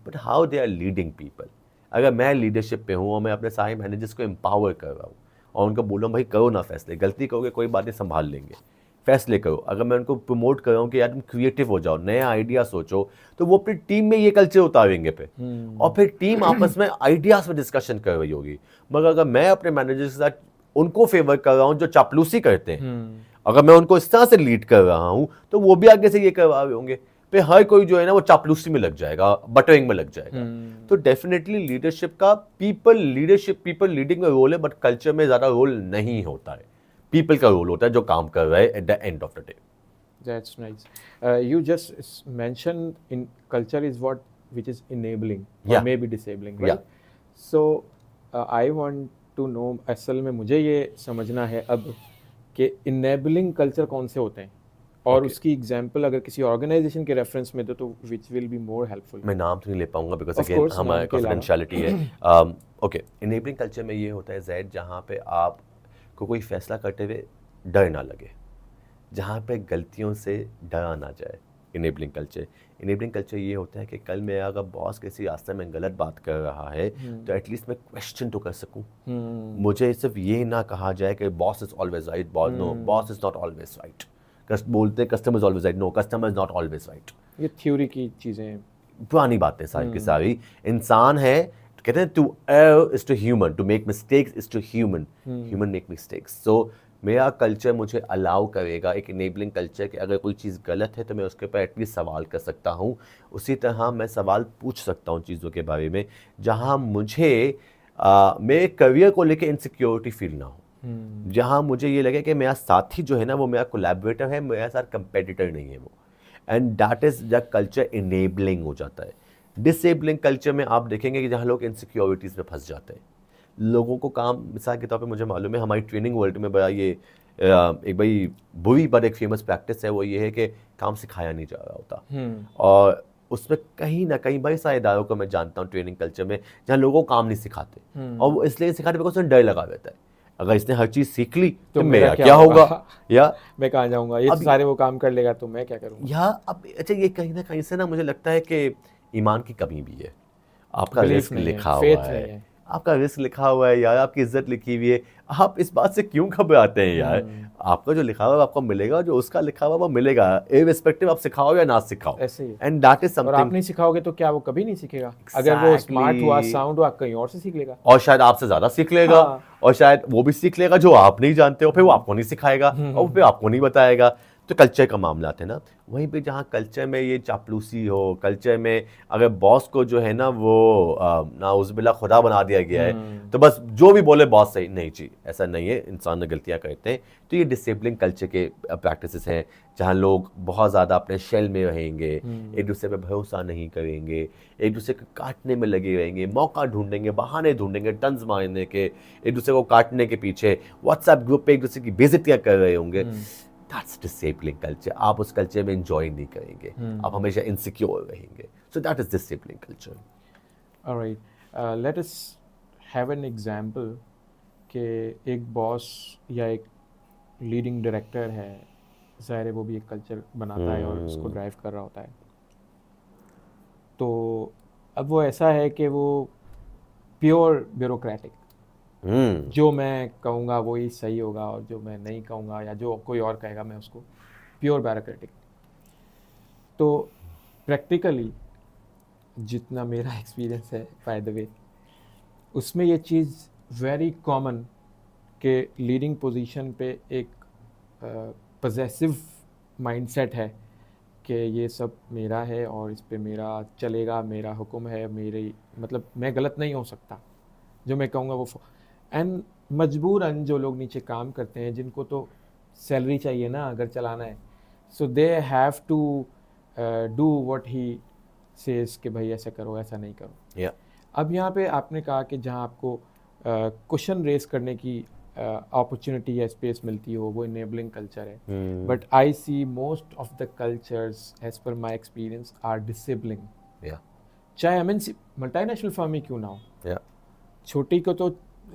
but how they are leading people अगर मैं लीडरशिप पे हूँ और मैं अपने सारे मैनेजर्स को एम्पावर कर रहा हूँ और उनको बोलो भाई करो ना फैसले गलती करोगे कोई बातें संभाल लेंगे फैसले करो अगर मैं उनको प्रमोट कर रहा हूँ कि यार तुम क्रिएटिव हो जाओ नया आइडिया सोचो तो वो अपनी टीम में ये कल्चर उतारेंगे पे हम्म। और फिर टीम आपस में आइडियाज में डिस्कशन कर रही होगी मगर अगर मैं अपने मैनेजर के साथ उनको फेवर कर रहा हूं जो चापलूसी करते हैं हम्म। अगर मैं उनको इस तरह से लीड कर रहा हूं तो वो भी आगे से ये करवा रहे होंगे पे हर कोई जो है ना वो चापलूसी में लग जाएगा बटरिंग में लग जाएगा हम्म। तो डेफिनेटली लीडरशिप का people leadership people leading role है बट कल्चर में ज़्यादा रोल नहीं होता है पीपल का रोल होता है जो काम कर रहा है at the end of the day that's nice uh, you just mentioned in culture is what which is enabling yeah. or maybe disabling right yeah. so uh, i want to know असल में मुझे ये समझना है अब कि enabling culture कौन से होते हैं और okay. उसकी एग्जांपल अगर किसी ऑर्गेनाइजेशन के रेफरेंस में दो तो which will be more helpful मैं नाम तो नहीं ले पाऊंगा बिकॉज अगेन हमारा कॉन्फिडेंशियलिटी है ओके इनेबलिंग कल्चर में ये होता है जैद जहाँ पे आप को कोई फैसला करते हुए डर ना लगे जहाँ पे गलतियों से डरा ना जाए इनेबलिंग कल्चर इनेबलिंग कल्चर ये होता है कि कल मैं अगर बॉस किसी रास्ते में गलत बात कर रहा है हम्म। तो एटलीस्ट मैं क्वेश्चन तो कर सकूँ हम्म। मुझे सिर्फ ये ना कहा जाए कि boss is always right boss no boss is not always right बोलते customer is always right no customer is not always right ये थ्योरी की चीज़ें पुरानी बातें सारी की हम्म। सारी इंसान है कहते हैं to is to human to make mistakes is to human human make mistakes so मेरा कल्चर मुझे अलाउ करेगा एक इनेबलिंग कल्चर कि अगर कोई चीज़ गलत है तो मैं उसके ऊपर एटलीस्ट सवाल कर सकता हूँ उसी तरह मैं सवाल पूछ सकता हूँ चीज़ों के बारे में जहाँ मुझे आ, मेरे करियर को लेकर इनसिक्योरिटी फील ना हो हम्म। जहाँ मुझे ये लगे कि मेरा साथी जो है ना वो मेरा कोलेबरेटर है मेरा साथ कंपेटिटर नहीं है वो and that is the culture enabling हो जाता है डिसेबलिंग कल्चर में आप देखेंगे कि जहाँ लोग इनसिक्योरिटीज़ में फंस जाते हैं लोगों को काम मिसाल के तौर पर मुझे मालूम है हमारी ट्रेनिंग वर्ल्ड में बड़ा ये एक भाई बुरी पर एक फेमस प्रैक्टिस है वो ये है कि काम सिखाया नहीं जा रहा होता हम्म। और उसमें कहीं ना कहीं भाई सारे इदारों को मैं जानता हूँ ट्रेनिंग कल्चर में जहाँ लोगों को काम नहीं सिखाते हम्म। और वो इसलिए सिखाते बिकॉज उसमें डर लगा रहता है अगर इसने हर चीज सीख ली तो, तो मेरा क्या, क्या होगा या मैं कहा जाऊंगा ये तो सारे वो काम कर लेगा तो मैं क्या करूँगा या अब अच्छा ये कहीं ना कहीं से ना मुझे लगता है कि ईमान की कमी भी है आपका रिस्क लिखा हुआ है आपका रिस्क लिखा हुआ है यार आपकी इज्जत लिखी हुई है आप इस बात से क्यों घबराते हैं यार हम्म। आपका जो लिखा हुआ है आपको मिलेगा जो उसका लिखा हुआ वो मिलेगा ए रिस्पेक्टिव आप सिखाओ या ना सिखाओ ऐसे ही एंड दैट इज समथिंग आप नहीं सिखाओगे तो क्या वो कभी नहीं सीखेगा exactly. अगर वो स्मार्ट हुआ साउंड हुआ कहीं और से सीख लेगा और शायद आपसे ज्यादा सीख लेगा हाँ। और शायद वो भी सीख लेगा जो आप नहीं जानते हो फिर वो आपको नहीं सिखाएगा हम्म, और हम्म। फिर आपको नहीं बताएगा तो कल्चर का मामला थे ना वहीं पे जहाँ कल्चर में ये चापलूसी हो कल्चर में अगर बॉस को जो है ना वो बिला खुदा बना दिया गया है हम्म। तो बस जो भी बोले बॉस सही नहीं जी ऐसा नहीं है इंसान गलतियाँ करते हैं तो ये डिसेबलिंग कल्चर के प्रैक्टिस हैं जहाँ लोग बहुत ज़्यादा अपने शेल में रहेंगे हम्म। एक दूसरे पर भरोसा नहीं करेंगे एक दूसरे को काटने में लगे रहेंगे मौका ढूंढेंगे बहाने ढूंढेंगे टंस मारने के एक दूसरे को काटने के पीछे व्हाट्सएप ग्रुप पे एक दूसरे की बेजतियाँ कर रहे होंगे हम्म। दैट्स डिसेबलिंग कल्चर आप उस कल्चर में इंजॉय नहीं करेंगे hmm. आप हमेशा इनसिक्योर रहेंगे so that is disabling culture right let us have an example कि एक बॉस या एक लीडिंग डायरेक्टर है ज़ाहिर है वो भी एक कल्चर बनाता hmm. है और उसको ड्राइव hmm. कर रहा होता है तो अब वो ऐसा है कि वो प्योर ब्यूरोक्रेटिक हम्म। जो मैं कहूँगा वही सही होगा और जो मैं नहीं कहूँगा या जो कोई और कहेगा मैं उसको प्योर बैरोक्रेटिक तो प्रैक्टिकली जितना मेरा एक्सपीरियंस है बाय द वे उसमें ये चीज़ वेरी कॉमन के लीडिंग पोजीशन पे एक पजेसिव माइंडसेट है कि ये सब मेरा है और इस पर मेरा चलेगा मेरा हुक्म है मेरी मतलब मैं गलत नहीं हो सकता जो मैं कहूँगा वो एंड मजबूरन जो लोग नीचे काम करते हैं जिनको तो सैलरी चाहिए ना अगर चलाना है so they have to do what he says कि भाई ऐसा करो ऐसा नहीं करो yeah. अब यहाँ पे आपने कहा कि जहाँ आपको क्वेश्चन uh, रेस करने की अपॉर्चुनिटी uh, या स्पेस मिलती हो वो इनेबलिंग कल्चर है but hmm. I see most of the cultures as पर माई एक्सपीरियंस आर डिसेबलिंग चाहे I mean multinational firm ही क्यों ना हो yeah. छोटी को तो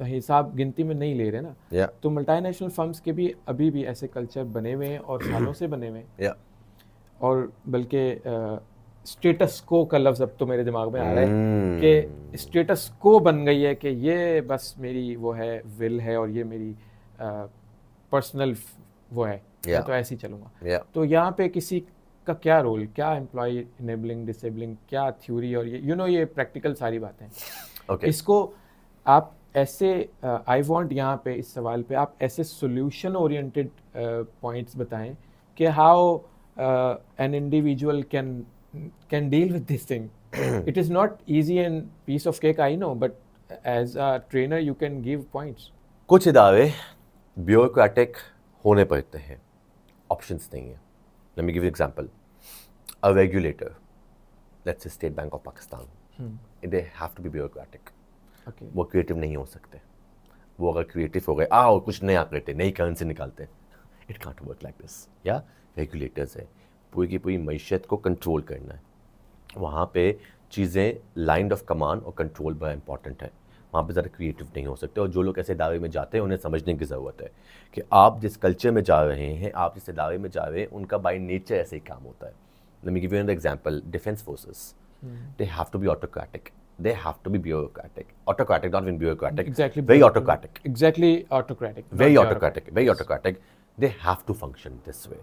हिसाब गिनती में नहीं ले रहे ना yeah. तो मल्टानेशनल फर्म्स के भी अभी भी ऐसे कल्चर बने हुए हैं और सालों से बने हुए हैं yeah. और बल्कि स्टेटस को का लफ्ज़ अब तो मेरे दिमाग में आ रहा है हम्म। कि स्टेटस को बन गई है कि ये बस मेरी वो है विल है और ये मेरी पर्सनल वो है yeah. तो ऐसे ही चलूंगा yeah. तो यहाँ पे किसी का क्या रोल क्या एम्प्लॉय इनेबलिंग डिसेबलिंग क्या थ्योरी और ये यू you नो know, ये प्रैक्टिकल सारी बातें okay. इसको आप ऐसे आई uh, वॉन्ट यहाँ पे इस सवाल पे आप ऐसे सोल्यूशन ओरिएंटेड पॉइंट्स बताएं कि how an individual can can deal with this thing it is not easy and piece of cake I know but as a trainer you can give points कुछ दावे ब्यूरोक्रेटिक होने पड़ते हैं options नहीं है let me give example a regulator let's state bank of Pakistan they have to be bureaucratic okay. वो creative नहीं हो सकते वो अगर क्रिएटिव हो गए आ और कुछ नया करते नई करेंसी निकालते it can't work like this या रेगुलेटर्स है पूरी की पूरी मीशत को कंट्रोल करना है वहाँ पे चीज़ें लाइन ऑफ कमांड और कंट्रोल बड़ा इंपॉर्टेंट है वहाँ पे ज़्यादा क्रिएटिव नहीं हो सकते और जो लोग ऐसे दावे में जाते हैं उन्हें समझने की ज़रूरत है कि आप जिस कल्चर में जा रहे हैं आप जिस दावे में जा रहे हैं उनका बाई नेचर ऐसे ही काम होता है let me give you an example defence forces they have to be autocratic they have to be bureaucratic, autocratic, not even bureaucratic. Exactly. Very autocratic. Exactly autocratic. Very autocratic. Very autocratic. They have to function this way.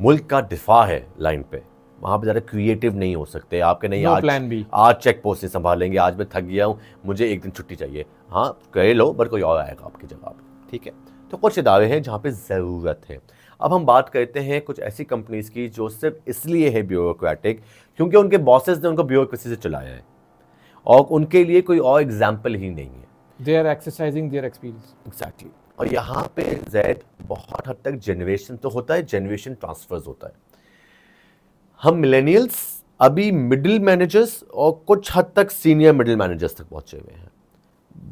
मुल्क का दिफा है line पे वहाँ पे ज़्यादा creative नहीं हो सकते आपके नहीं no आज प्लान भी आज चेक पोस्ट से संभालेंगे आज मैं थक गया हूँ मुझे एक दिन छुट्टी चाहिए हाँ कह लो बट कोई और आएगा आपकी जगह पर ठीक है तो कुछ इदारे हैं जहाँ पे ज़रूरत है अब हम बात करते हैं कुछ ऐसी कंपनीज़ की जो सिर्फ इसलिए है ब्यूरोक्रेटिक क्योंकि उनके बॉसेस ने उनको ब्यूरोक्रेसी से चलाया है और उनके लिए कोई और एग्जाम्पल ही नहीं है they are exercising their experience exactly और यहाँ पे जैद बहुत हद तक जनरेशन तो होता है जनरेशन ट्रांसफर्स होता है हम मिलेनियल्स अभी मिडिल मैनेजर्स और कुछ हद तक सीनियर मिडिल मैनेजर्स तक पहुँचे हुए हैं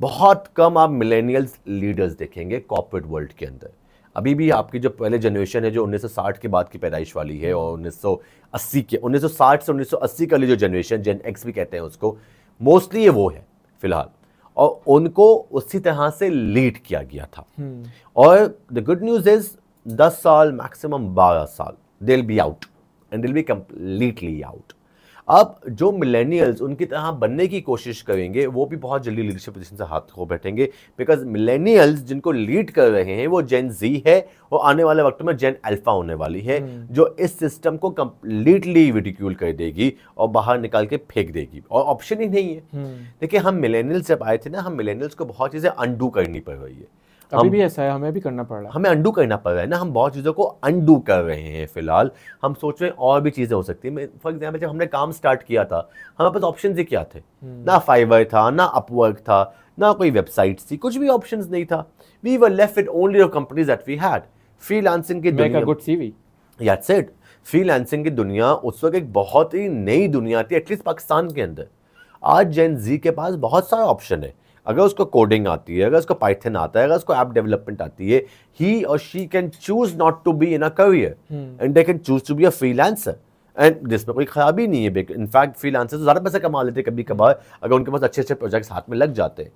बहुत कम आप मिलेनियल्स लीडर्स देखेंगे कॉर्पोरेट वर्ल्ड के अंदर अभी भी आपकी जो पहले जनरेशन है जो 1960 के बाद की पैदाइश वाली है और 1980 के 1960 से 1980 का जो जनरेशन जेन एक्स भी कहते हैं उसको मोस्टली ये वो है फिलहाल और उनको उसी तरह से लीड किया गया था हम्म। और द गुड न्यूज़ इज दस साल मैक्सिमम बारह साल they'll be out and they'll be completely out अब जो मिलेनियल्स उनकी तरह बनने की कोशिश करेंगे वो भी बहुत जल्दी लीडरशिप पोजिशन से हाथ खो बैठेंगे बिकॉज मिलेनियल्स जिनको लीड कर रहे हैं वो जेन जी है और आने वाले वक्त में जेन अल्फा होने वाली है हम्म। जो इस सिस्टम को कम्प्लीटली विडिक्यूल कर देगी और बाहर निकाल के फेंक देगी और ऑप्शन ही नहीं है हम्म। देखिए हम मिलेनियल्स जब आए थे ना हम मिलेनियल्स को बहुत चीज़ें अंडू करनी पड़ रही है अभी भी ऐसा है हमें भी करना पड़ रहा है हमें अंडू करना पड़ रहा है ना हम बहुत चीज़ों को अंडू कर रहे हैं फिलहाल हम सोच रहे हैं और भी चीज़ें हो सकती हैं फॉर एग्जाम्पल जब हमने काम स्टार्ट किया था हमारे पास ऑप्शन ही क्या थे हम्म। ना फाइवर था ना अपवर्क था ना कोई वेबसाइट थी कुछ भी ऑप्शन नहीं था we were left it only your companies at we had freelancing की दुनिया good CV that's it freelancing की दुनिया उस वक्त एक बहुत ही नई दुनिया थी एटलीस्ट पाकिस्तान के अंदर आज जैन जी के पास बहुत सारे ऑप्शन है अगर उसको कोडिंग आती है अगर उसको पाइथन आता है अगर उसको ऐप डेवलपमेंट आती है ही और she can choose not to be in a career and they can choose to be a freelancer and जिसमें कोई खराबी नहीं है इनफैक्ट फ्रीलांसर तो ज़्यादा पैसा कमा लेते हैं कभी कभार अगर उनके पास अच्छे अच्छे प्रोजेक्ट्स हाथ में लग जाते हैं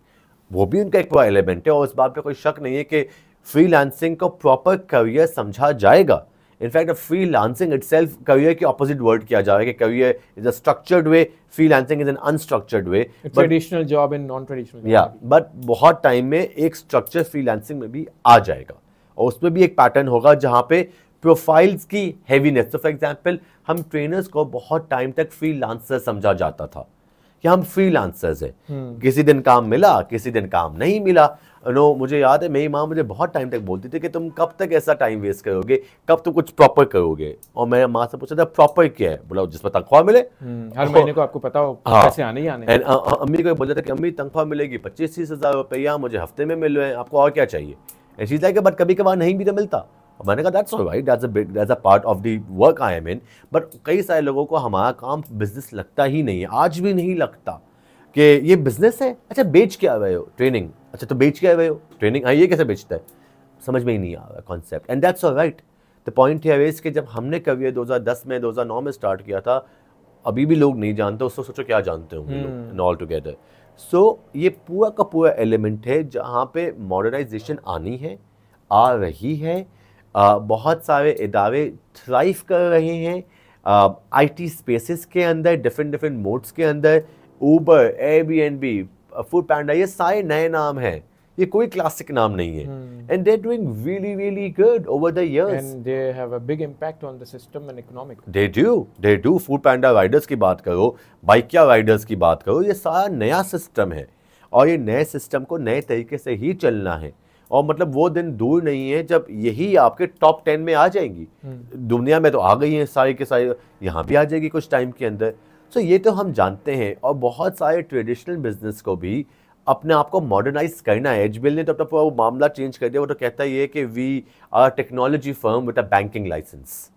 वो भी उनका एक पूरा एलिमेंट है और इस बात पर कोई शक नहीं है कि फ्रीलांसिंग को प्रॉपर करियर समझा जाएगा इनफैक्ट अब freelancing itself career के ऑपोजिट वर्ड किया जा रहा है कि career is a structured way freelancing is an unstructured way traditional job in non traditional या बट बहुत टाइम में एक स्ट्रक्चर फ्री लांसिंग में भी आ जाएगा और उसमें भी एक पैटर्न होगा जहाँ पे प्रोफाइल्स की हैवीनेस तो फॉर एग्जाम्पल हम ट्रेनर्स को बहुत टाइम तक फ्री लांसर समझा जाता था कि हम फ्रीलांसर्स हैं किसी दिन काम मिला किसी दिन काम नहीं मिला नो मुझे याद है मेरी माँ मुझे बहुत टाइम तक बोलती थी कि तुम कब तक ऐसा टाइम वेस्ट करोगे कब तुम कुछ प्रॉपर करोगे और मैं माँ से पूछा था प्रॉपर क्या है बोला जिसमें तनख्वाह मिले हम्म, हर महीने को आपको पता हो हाँ, पैसे आने ही आने एंड अम्मी को बोला था कि अम्मी तनख्वाह मिलेगी पच्चीस तीस हज़ार रुपया मुझे हफ्ते में मिल रहे हैं आपको और क्या चाहिए ऐसी बट कभी कभार नहीं भी तो मिलता और मैंने कहा that's right that's that's a part of the work I am in but कई सारे लोगों को हमारा काम बिजनेस लगता ही नहीं है आज भी नहीं लगता कि ये बिजनेस है अच्छा बेच के आए हो ट्रेनिंग अच्छा तो बेच के आए हो ट्रेनिंग हाँ ये कैसे बेचता है समझ में ही नहीं आ रहा concept and that's all right the point है इस कि जब हमने हज़ार दस में नौ में स्टार्ट किया था अभी भी लोग नहीं जानते उसको सोचो क्या जानते होंगे ऑल टुगेदर सो ये पूरा का पूरा एलिमेंट है जहाँ पे मॉडर्नाइजेशन आनी है आ रही है बहुत सारे इदारे थ्राइव कर रहे हैं आईटी स्पेसेस के अंदर डिफरेंट डिफरेंट मोड्स के अंदर Uber Airbnb Foodpanda ये सारे नए नाम हैं ये कोई क्लासिक नाम नहीं है and they doing really really good over the years and they have a big impact on the system and economic they do they do Foodpanda riders की बात करो बाइकिया राइडर्स की बात करो ये सारा नया सिस्टम है और ये नए सिस्टम को नए तरीके से ही चलना है और मतलब वो दिन दूर नहीं है जब यही आपके टॉप टेन में आ जाएंगी हम्म। दुनिया में तो आ गई हैं सारी के सारी यहाँ भी आ जाएगी कुछ टाइम के अंदर सो ये तो हम जानते हैं और बहुत सारे ट्रेडिशनल बिजनेस को भी अपने आप को मॉडर्नाइज करना है एजबिल ने तो अपना पूरा वो मामला चेंज कर दिया वो तो कहता ही है कि we are technology firm with a banking licence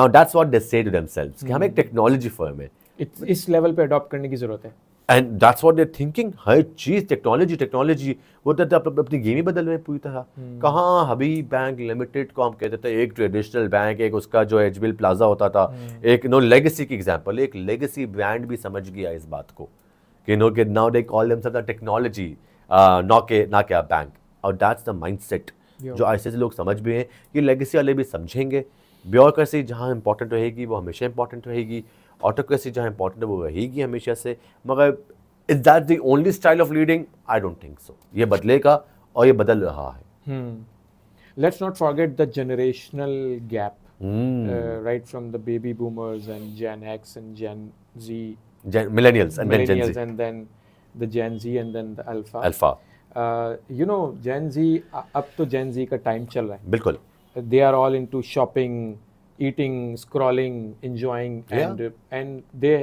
now that's what this कि हम एक टेक्नोलॉजी फर्म हम्म। है इस लेवल पे अडॉप्ट करने की जरूरत है and that's what they're thinking हर चीज़ टेक्नोलॉजी टेक्नोलॉजी वो तो आप तो अपनी गेम ही बदल रहे हैं पूरी तरह हम्म। कहाँ हबी बैंक लिमिटेड को हम कहते थे एक ट्रेडिशनल बैंक एक उसका जो एच प्लाजा होता था हम्म। एक नो लेगेसी की एग्जाम्पल एक लेगेसी ब्रांड भी समझ गया इस बात को कि नो के now they call them technology ना के ना क्या बैंक और दैट्स द माइंड सेट जो ऐसे ऐसे लोग समझ भी हैं कि लेगेसी वाले भी समझेंगे समझेंसी जहाँ इंपॉर्टेंट रहेगी वो हमेशा इंपॉर्टेंट रहेगी ऑटोक्रेसी जहाँ इंपॉर्टेंट है वो रहेगी हमेशा से मगर is that the only style of leading I don't think so ये बदलेगा और ये बदल रहा है let's not forget the generational gap right from the baby boomers and Gen X and Gen Z millennials and then Gen Z and then the Gen Z and then the alpha alpha you know Gen Z अब तो जेन जी का time चल रहा है बिल्कुल they are all into shopping eating scrolling enjoying and and they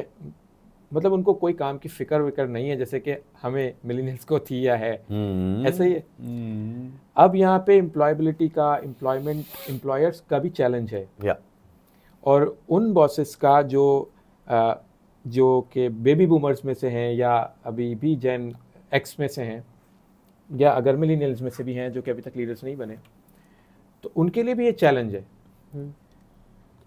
मतलब उनको कोई काम की फिक्र विकर नहीं है जैसे कि हमें मिलीनियल्स को थी या है hmm. ऐसे ही hmm. अब यहाँ पे एम्प्लॉयबिलिटी का एम्प्लॉयमेंट एम्प्लॉयर्स का भी चैलेंज है yeah. और उन बॉसेस का जो आ, जो के बेबी बूमर्स में से हैं या अभी भी जैन एक्स में से हैं या अगर मिलीनियल्स में से भी हैं जो कि अभी तक लीडर्स नहीं बने तो उनके लिए भी ये चैलेंज है hmm.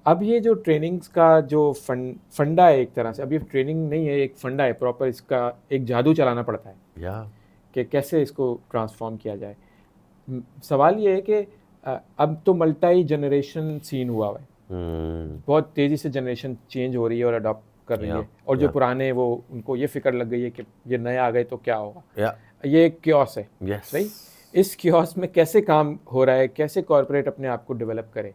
अब ये जो ट्रेनिंग्स का जो फंड फंडा है एक तरह से अब ये ट्रेनिंग नहीं है एक फंडा है प्रॉपर इसका एक जादू चलाना पड़ता है या कि कैसे इसको ट्रांसफॉर्म किया जाए सवाल ये है कि अब तो मल्टाई जनरेशन सीन हुआ हुआ है हम्म। बहुत तेज़ी से जनरेशन चेंज हो रही है और अडॉप्ट कर रही है और जो पुराने वो उनको ये फिक्र लग गई है कि ये नए आ गए तो क्या होगा ये एक क्योस है सही इस क्योस में कैसे काम हो रहा है कैसे कॉरपोरेट अपने आप को डेवलप करे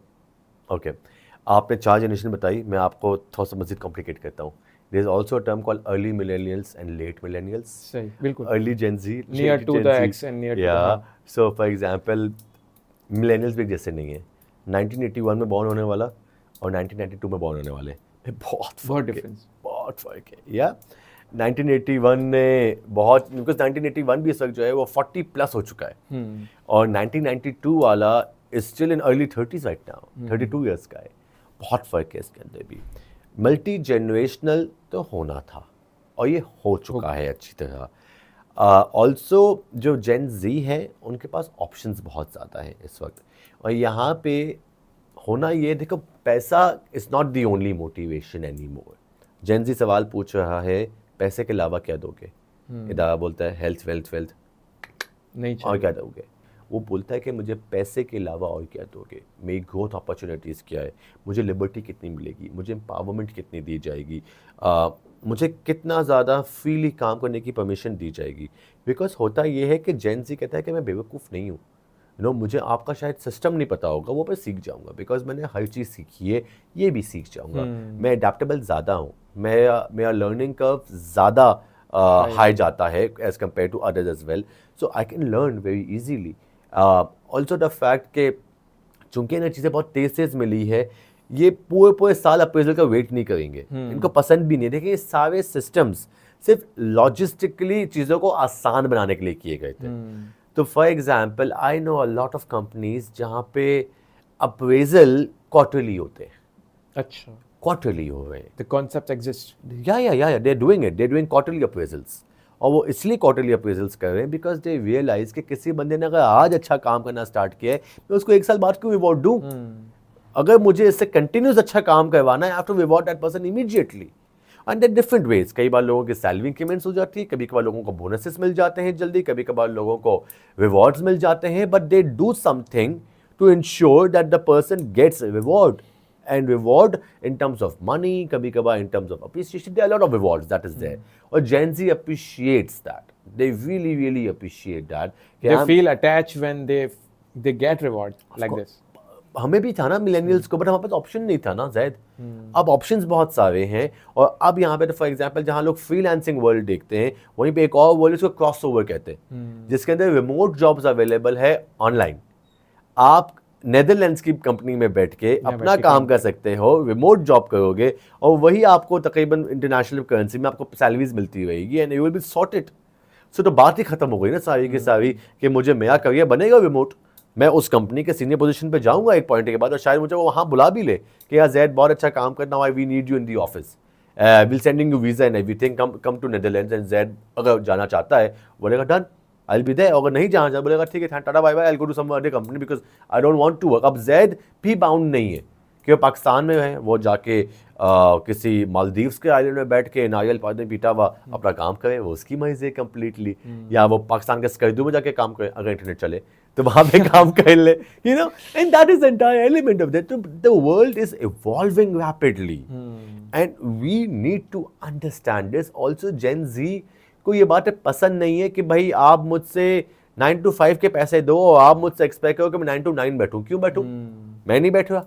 ओके okay. आपने चार जनरेशन बताई मैं आपको थोड़ा सा मजीद कॉम्प्लिकेट करता हूँ there is also term call early millennials and late millennials early Gen Z near to the या सो फॉर एग्जाम्पल मिलेनियल्स भी जैसे नहीं है 1981 में बॉर्न होने वाला और 1992 में बॉर्न होने वाले बहुत बहुत डिफरेंस बहुत फर्क है या 1981 ने बहुत बिकॉज 1981 भी इस वक्त जो है वो 40 प्लस हो चुका है hmm. और 1992 वाला is still in early thirties right now 32 years का है बहुत फ़र्क है इसके अंदर भी मल्टी जनरेशनल तो होना था और ये हो चुका है अच्छी तरह ऑल्सो जो जेन जी है उनके पास ऑप्शन बहुत ज़्यादा हैं इस वक्त और यहाँ पे होना ये देखो पैसा is not the only motivation any more Gen Z सवाल पूछ रहा है पैसे के अलावा क्या दोगे हम्म। इदारा बोलता है हेल्थ वेल्थ वेल्थ नहीं और क्या दोगे वो बोलता है कि मुझे पैसे के अलावा और क्या दोगे मेरी ग्रोथ अपॉर्चुनिटीज़ क्या है मुझे लिबर्टी कितनी मिलेगी मुझे एम्पावरमेंट कितनी दी जाएगी आ, मुझे कितना ज़्यादा फ्रीली काम करने की परमिशन दी जाएगी बिकॉज होता यह है कि जैन जी कहता है कि मैं बेवकूफ़ नहीं हूँ यू नो मुझे आपका शायद सिस्टम नहीं पता होगा वो मैं सीख जाऊँगा बिकॉज मैंने हर चीज़ सीखी है ये भी सीख जाऊँगा hmm. हम्म। मैं अडेप्टेबल ज़्यादा हूँ मैं मेरा लर्निंग कर्व ज़्यादा हाई जाता है as compared to others as well so I can learn very easily also the fact के चूंकि इन्हें चीज़ें बहुत तेज तेज मिली है ये पूरे पूरे साल अप्रेजल का वेट नहीं करेंगे हम्म। इनको पसंद भी नहीं देखिए ये सारे सिस्टम्स सिर्फ लॉजिस्टिकली चीज़ों को आसान बनाने के लिए किए गए थे हम्म। तो for example I know a lot of companies जहाँ पे अप्रेजल क्वार्टरली होते हैं अच्छा क्वार्टरली हो रहे हैं the concept exists या या yeah, yeah. Doing it they they're doing quarterly और वो इसलिए क्वार्टरली अप्रेजल्स कर रहे हैं बिकॉज दे रियलाइज कि किसी बंदे ने अगर आज अच्छा काम करना स्टार्ट किया है तो उसको एक साल बाद क्यों रिवॉर्ड दूँ हम्म। अगर मुझे इससे कंटिन्यूस अच्छा काम करवाना है after reward that person immediately and there different ways कई बार लोगों की सैलरी इंक्रीमेंट्स हो जाती है कभी कभार लोगों को बोनसेस मिल जाते हैं जल्दी कभी कभार लोगों को रिवॉर्ड्स मिल जाते हैं but they do something to ensure that the person gets reward and reward in terms of money कभी कभार in terms of appreciation they lot of reward that is there और Gen Z appreciates that they really really appreciate that feel attach when they they get reward like this हमें भी था ना millennials hmm. को but हमारे option नहीं था ना जैद hmm. अब ऑप्शंस बहुत सारे हैं और अब यहाँ पे तो फॉर एग्जांपल जहाँ लोग फ्रीलांसिंग वर्ल्ड देखते हैं वहीं पे एक और वर्ल्ड उसको कहते हैं hmm. जिसके अंदर रिमोट जॉब्स अवेलेबल है ऑनलाइन आप नैदरलैंड की कंपनी में बैठ के अपना काम कर सकते हो रिमोट जॉब करोगे और वही आपको तकरीबन इंटरनेशनल करेंसी में आपको सैलरीज मिलती रहेगी and you will be sorted so तो बात ही खत्म हो गई ना सारी की हम्म। सारी कि मुझे मेरा करियर बनेगा रिमोट मैं उस कंपनी के सीनियर पोजीशन पे जाऊंगा एक पॉइंट के बाद और शायद मुझे वो वहाँ बुला भी ले कि यार जैद बहुत अच्छा काम करना I we need you in the office will sending you visa and everything come come to Netherlands and Zaid अगर जाना चाहता है बोलेगा डन आई बी देर अगर नहीं जाना चाहता बोलेगा ठीक है tata bye bye I go to some other company because I don't want to work अब जैद भी बाउंड नहीं है कि वो पाकिस्तान में है वो जाके आ, किसी मालदीव्स के आइलैंड में बैठ के नारियल पानी पीटा हुआ हम्म। अपना काम करें वो उसकी मर्जी है कम्प्लीटली हम्म। या वो पाकिस्तान के स्कर्दू में जाके काम करें अगर इंटरनेट चले तो वहाँ पे काम कर ले you know and that is entire element of that the world is evolving rapidly and we need to understand this also Gen Z को ये बातें पसंद नहीं है कि भाई आप मुझसे नाइन टू फाइव के पैसे दो और आप मुझसे एक्सपेक्ट करो कि मैं नाइन टू नाइन बैठूँ क्यों बैठूँ हम्म। मैं नहीं बैठा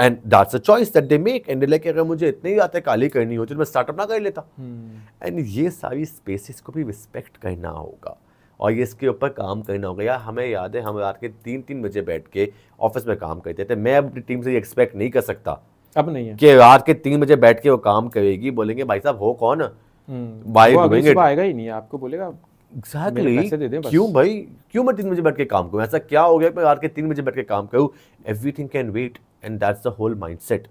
and that's a choice that they make and like अगर मुझे इतनी बातें काली करनी होती तो मैं स्टार्टअप ना कर लेता एंड हम्म। hmm. ये सारी स्पेसिस को भी रिस्पेक्ट करना होगा और ये इसके ऊपर काम करना होगा यार हमें याद है हम रात के तीन तीन बजे बैठ के ऑफिस में काम करते थे मैं अपनी टीम से ये एक्सपेक्ट नहीं कर सकता अब नहीं है कि रात के तीन बजे बैठ के वो काम करेगी बोलेंगे भाई साहब हो कौन हम्म। बाय आएगा ही नहीं आपको बोलेगा एग्जैक्टली क्यों भाई क्यों मैं तीन बजे बैठ के काम करूँ ऐसा क्या हो गया मैं रात के तीन बजे बैठ के काम करूँ everything can wait and that's the whole mindset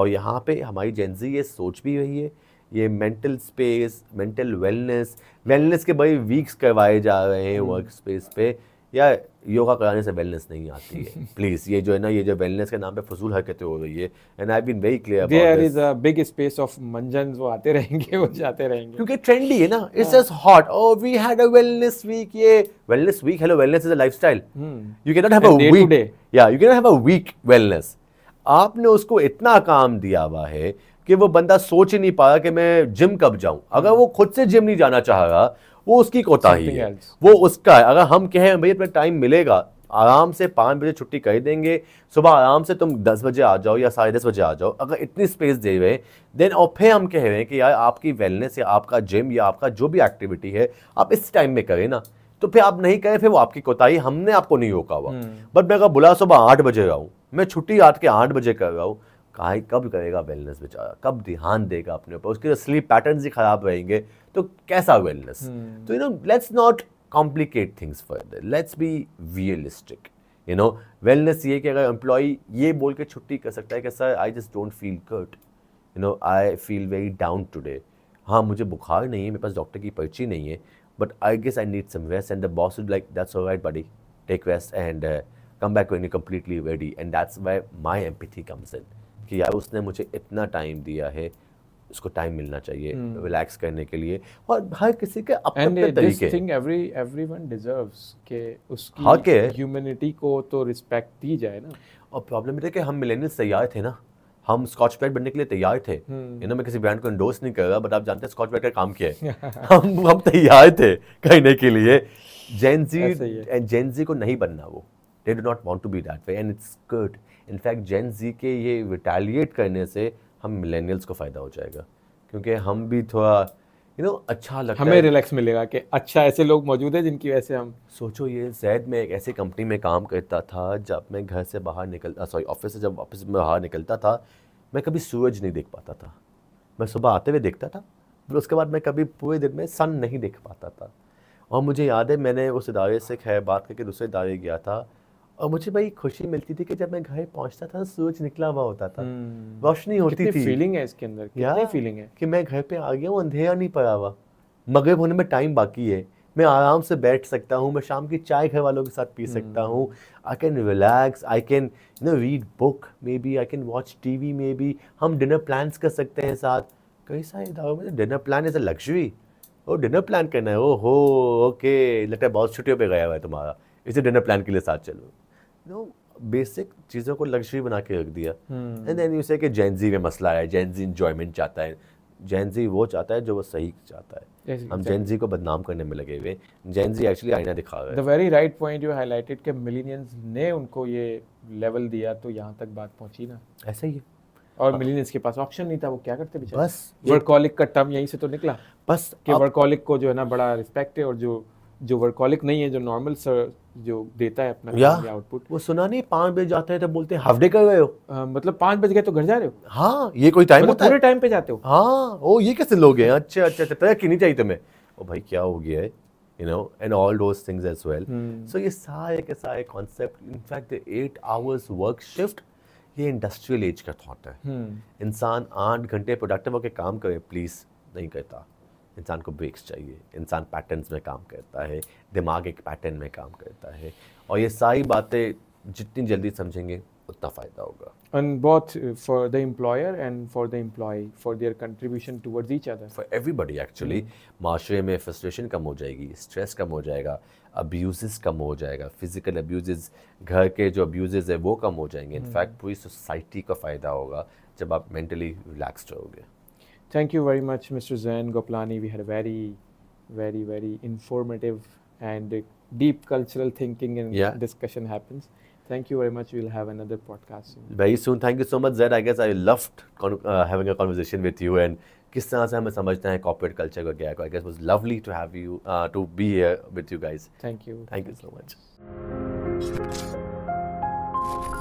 और यहाँ पे हमारी जेंजी ये सोच भी रही है ये mental space mental wellness wellness के भाई वीक्स करवाए जा रहे हैं वर्क हम्म। स्पेस पे या योगा कराने से वेलनेस नहीं आती है प्लीज़ ये जो है ना ये जो वेलनेस के नाम पे फजूल हरकतें हो रही है and I been very clear there is a big space of मंजन वो आते रहेंगे वो जाते रहेंगे क्योंकि ट्रेंडी है ना it's just hot oh we had a wellness week ये wellness week hello wellness is a lifestyle you can not have a week day या you can not have a week wellness आपने उसको इतना काम दिया हुआ है कि वो बंदा सोच ही नहीं पाया कि मैं जिम कब जाऊं अगर hmm. वो खुद से जिम नहीं जाना चाह रहा वो उसकी कोताही है वो उसका है अगर हम कहें भाई तुम्हें टाइम मिलेगा आराम से पाँच बजे छुट्टी कर देंगे सुबह आराम से तुम दस बजे आ जाओ या साढ़े दस बजे आ जाओ अगर इतनी स्पेस दे रहे देन और फिर हम कह रहे हैं कि यार आपकी वेलनेस या आपका जिम या आपका जो भी एक्टिविटी है आप इस टाइम में करें ना तो फिर आप नहीं करें फिर वो आपकी कोताही हमने आपको नहीं रोका हुआ बट hmm. मैं अगर बुला सुबह आठ बजे रहा हूँ मैं छुट्टी रात के आठ बजे कर रहा हूँ कहा कब करेगा वेलनेस बेचारा कब ध्यान देगा अपने ऊपर उसके स्लीप पैटर्न ही ख़राब रहेंगे तो कैसा वेलनेस हम्म। तो you know let's not complicate things further let's be realistic you know wellness ये कि अगर एम्प्लॉय ये बोल के छुट्टी कर सकता है कि sir I just don't feel good you know I feel very down today हाँ मुझे बुखार नहीं है मेरे पास डॉक्टर की पर्ची नहीं है but I guess I need some rest and the boss is like that's all right buddy take rest and come back when you completely ready and that's why my empathy comes in कि यार उसने मुझे इतना time दिया है इसको time मिलना चाहिए रिलैक्स हम्म। hmm. करने के लिए और हर किसी के अपने अपने तरीके थिंग एवरी एवरीवन डिजर्व्स के उसकी ह्यूमैनिटी हाँ को तो रिस्पेक्ट दी जाए ना और प्रॉब्लम ये कि हम मिलेनियल्स तैयार थे ना हम स्कॉच पैड बनने के लिए तैयार थे hmm. हम्म। ना मैं किसी ब्रांड को इंडोर्स नहीं कर रहा बट आप जानते हैं स्कॉच पैड का काम किया है हम हम तैयार थे कहने के लिए जेंजी एंड जेंजी को नहीं बनना वो they do not want to be that way and it's good in fact Gen Z के ये रिटेलिएट करने से हम मिलेनियल्स को फ़ायदा हो जाएगा क्योंकि हम भी थोड़ा यू you नो know, अच्छा लगता हमें रिलैक्स मिलेगा कि अच्छा ऐसे लोग मौजूद हैं जिनकी वजह से हम सोचो ये जैद में एक ऐसी कंपनी में काम करता था जब मैं घर से बाहर निकल सॉरी uh, ऑफिस से जब ऑफिस में बाहर निकलता था मैं कभी सूरज नहीं देख पाता था मैं सुबह आते हुए देखता था फिर उसके बाद मैं कभी पूरे दिन में सन नहीं देख पाता था और मुझे याद है मैंने उस इदारे से खैर बात करके दूसरे इदारे गया था और मुझे भाई खुशी मिलती थी कि जब मैं घर पहुंचता था सूरज निकला हुआ होता था हम्म। रोशनी होती थी फीलिंग है इसके अंदर क्या फीलिंग है कि मैं घर पे आ गया हूँ अंधेरा नहीं पड़ा हुआ मगरब होने में टाइम बाकी है मैं आराम से बैठ सकता हूँ मैं शाम की चाय घर वालों के साथ पी सकता हूँ I can relax I can you know read book maybe I can watch T V maybe हम डिनर प्लान कर सकते हैं साथ कई सारे इदारों में dinner plan is a luxury oh dinner plan करना है ओ हो ओके लगता है बहुत छुट्टियों पर गया हुआ है तुम्हारा इसे डिनर प्लान के लिए साथ चलो नो बेसिक चीज़ों को लग्जरी बना के रख दिया एंड देन यू से कि जेंजी में मसला है जेंजी इंजॉयमेंट चाहता है जेंजी वो चाहता है जो वो सही चाहता है हम जेंजी को बदनाम करने में लगे हुए जेंजी एक्चुअली आईना दिखा रहा है the very right point you highlighted के मिलीनियंस ने उनको ये लेवल दिया तो यहाँ तक बात पहुँची ना ऐसा ही है और मिलीनियंस हाँ। के पास ऑप्शन नहीं था वो क्या करते बेचारे बस वर्कोलिक का टर्म यहीं से तो निकला बस कि वर्कोलिक को जो है ना बड़ा रिस्पेक्ट है और जो जो वर्कॉलिक नहीं है जो नॉर्मल सर जो देता है अपना आउटपुट वो सुना नहीं पाँच बजे जाते हैं तो बोलते हैं हाफ डे कर गए हो आ, मतलब पाँच बज गए तो घर जा रहे हो हाँ ये कोई टाइम मतलब होता पूरे टाइम पे जाते हो हाँ ओ ये कैसे लोग हैं अच्छा अच्छा अच्छा तरह नहीं चाहिए तुम्हें ओ भाई क्या हो गया है you know and all those things as well so ये सारे के सारे concept in fact eight hours work shift ये इंडस्ट्रियल एज का थॉट है हम्म। इंसान आठ घंटे प्रोडक्टिव होकर काम करे प्लीज़ नहीं करता इंसान को ब्रेक्स चाहिए इंसान पैटर्न्स में काम करता है दिमाग एक पैटर्न में काम करता है और ये सारी बातें जितनी जल्दी समझेंगे उतना फ़ायदा होगा and both for the employer and for the employee for their contribution towards each other for everybody actually माशरे में फ्रस्ट्रेशन कम हो जाएगी स्ट्रेस कम हो जाएगा अब्यूज़ कम हो जाएगा फिजिकल अब्यूज़ घर के जो अब्यूज़ है वो कम हो जाएंगे इनफैक्ट hmm. पूरी सोसाइटी का फ़ायदा होगा जब आप मेंटली रिलैक्सड रहोगे Thank you very much, Mr. Zain Goplani. We had a very, very, very informative and deep cultural thinking and yeah. discussion happens. Thank you very much. We'll have another podcast soon. Very soon. Thank you so much, Zain. I guess I loved uh, having a conversation with you and किस तरह से हमें समझते हैं corporate culture को क्या को I guess was lovely to have you to be here with you guys thank you thank you so much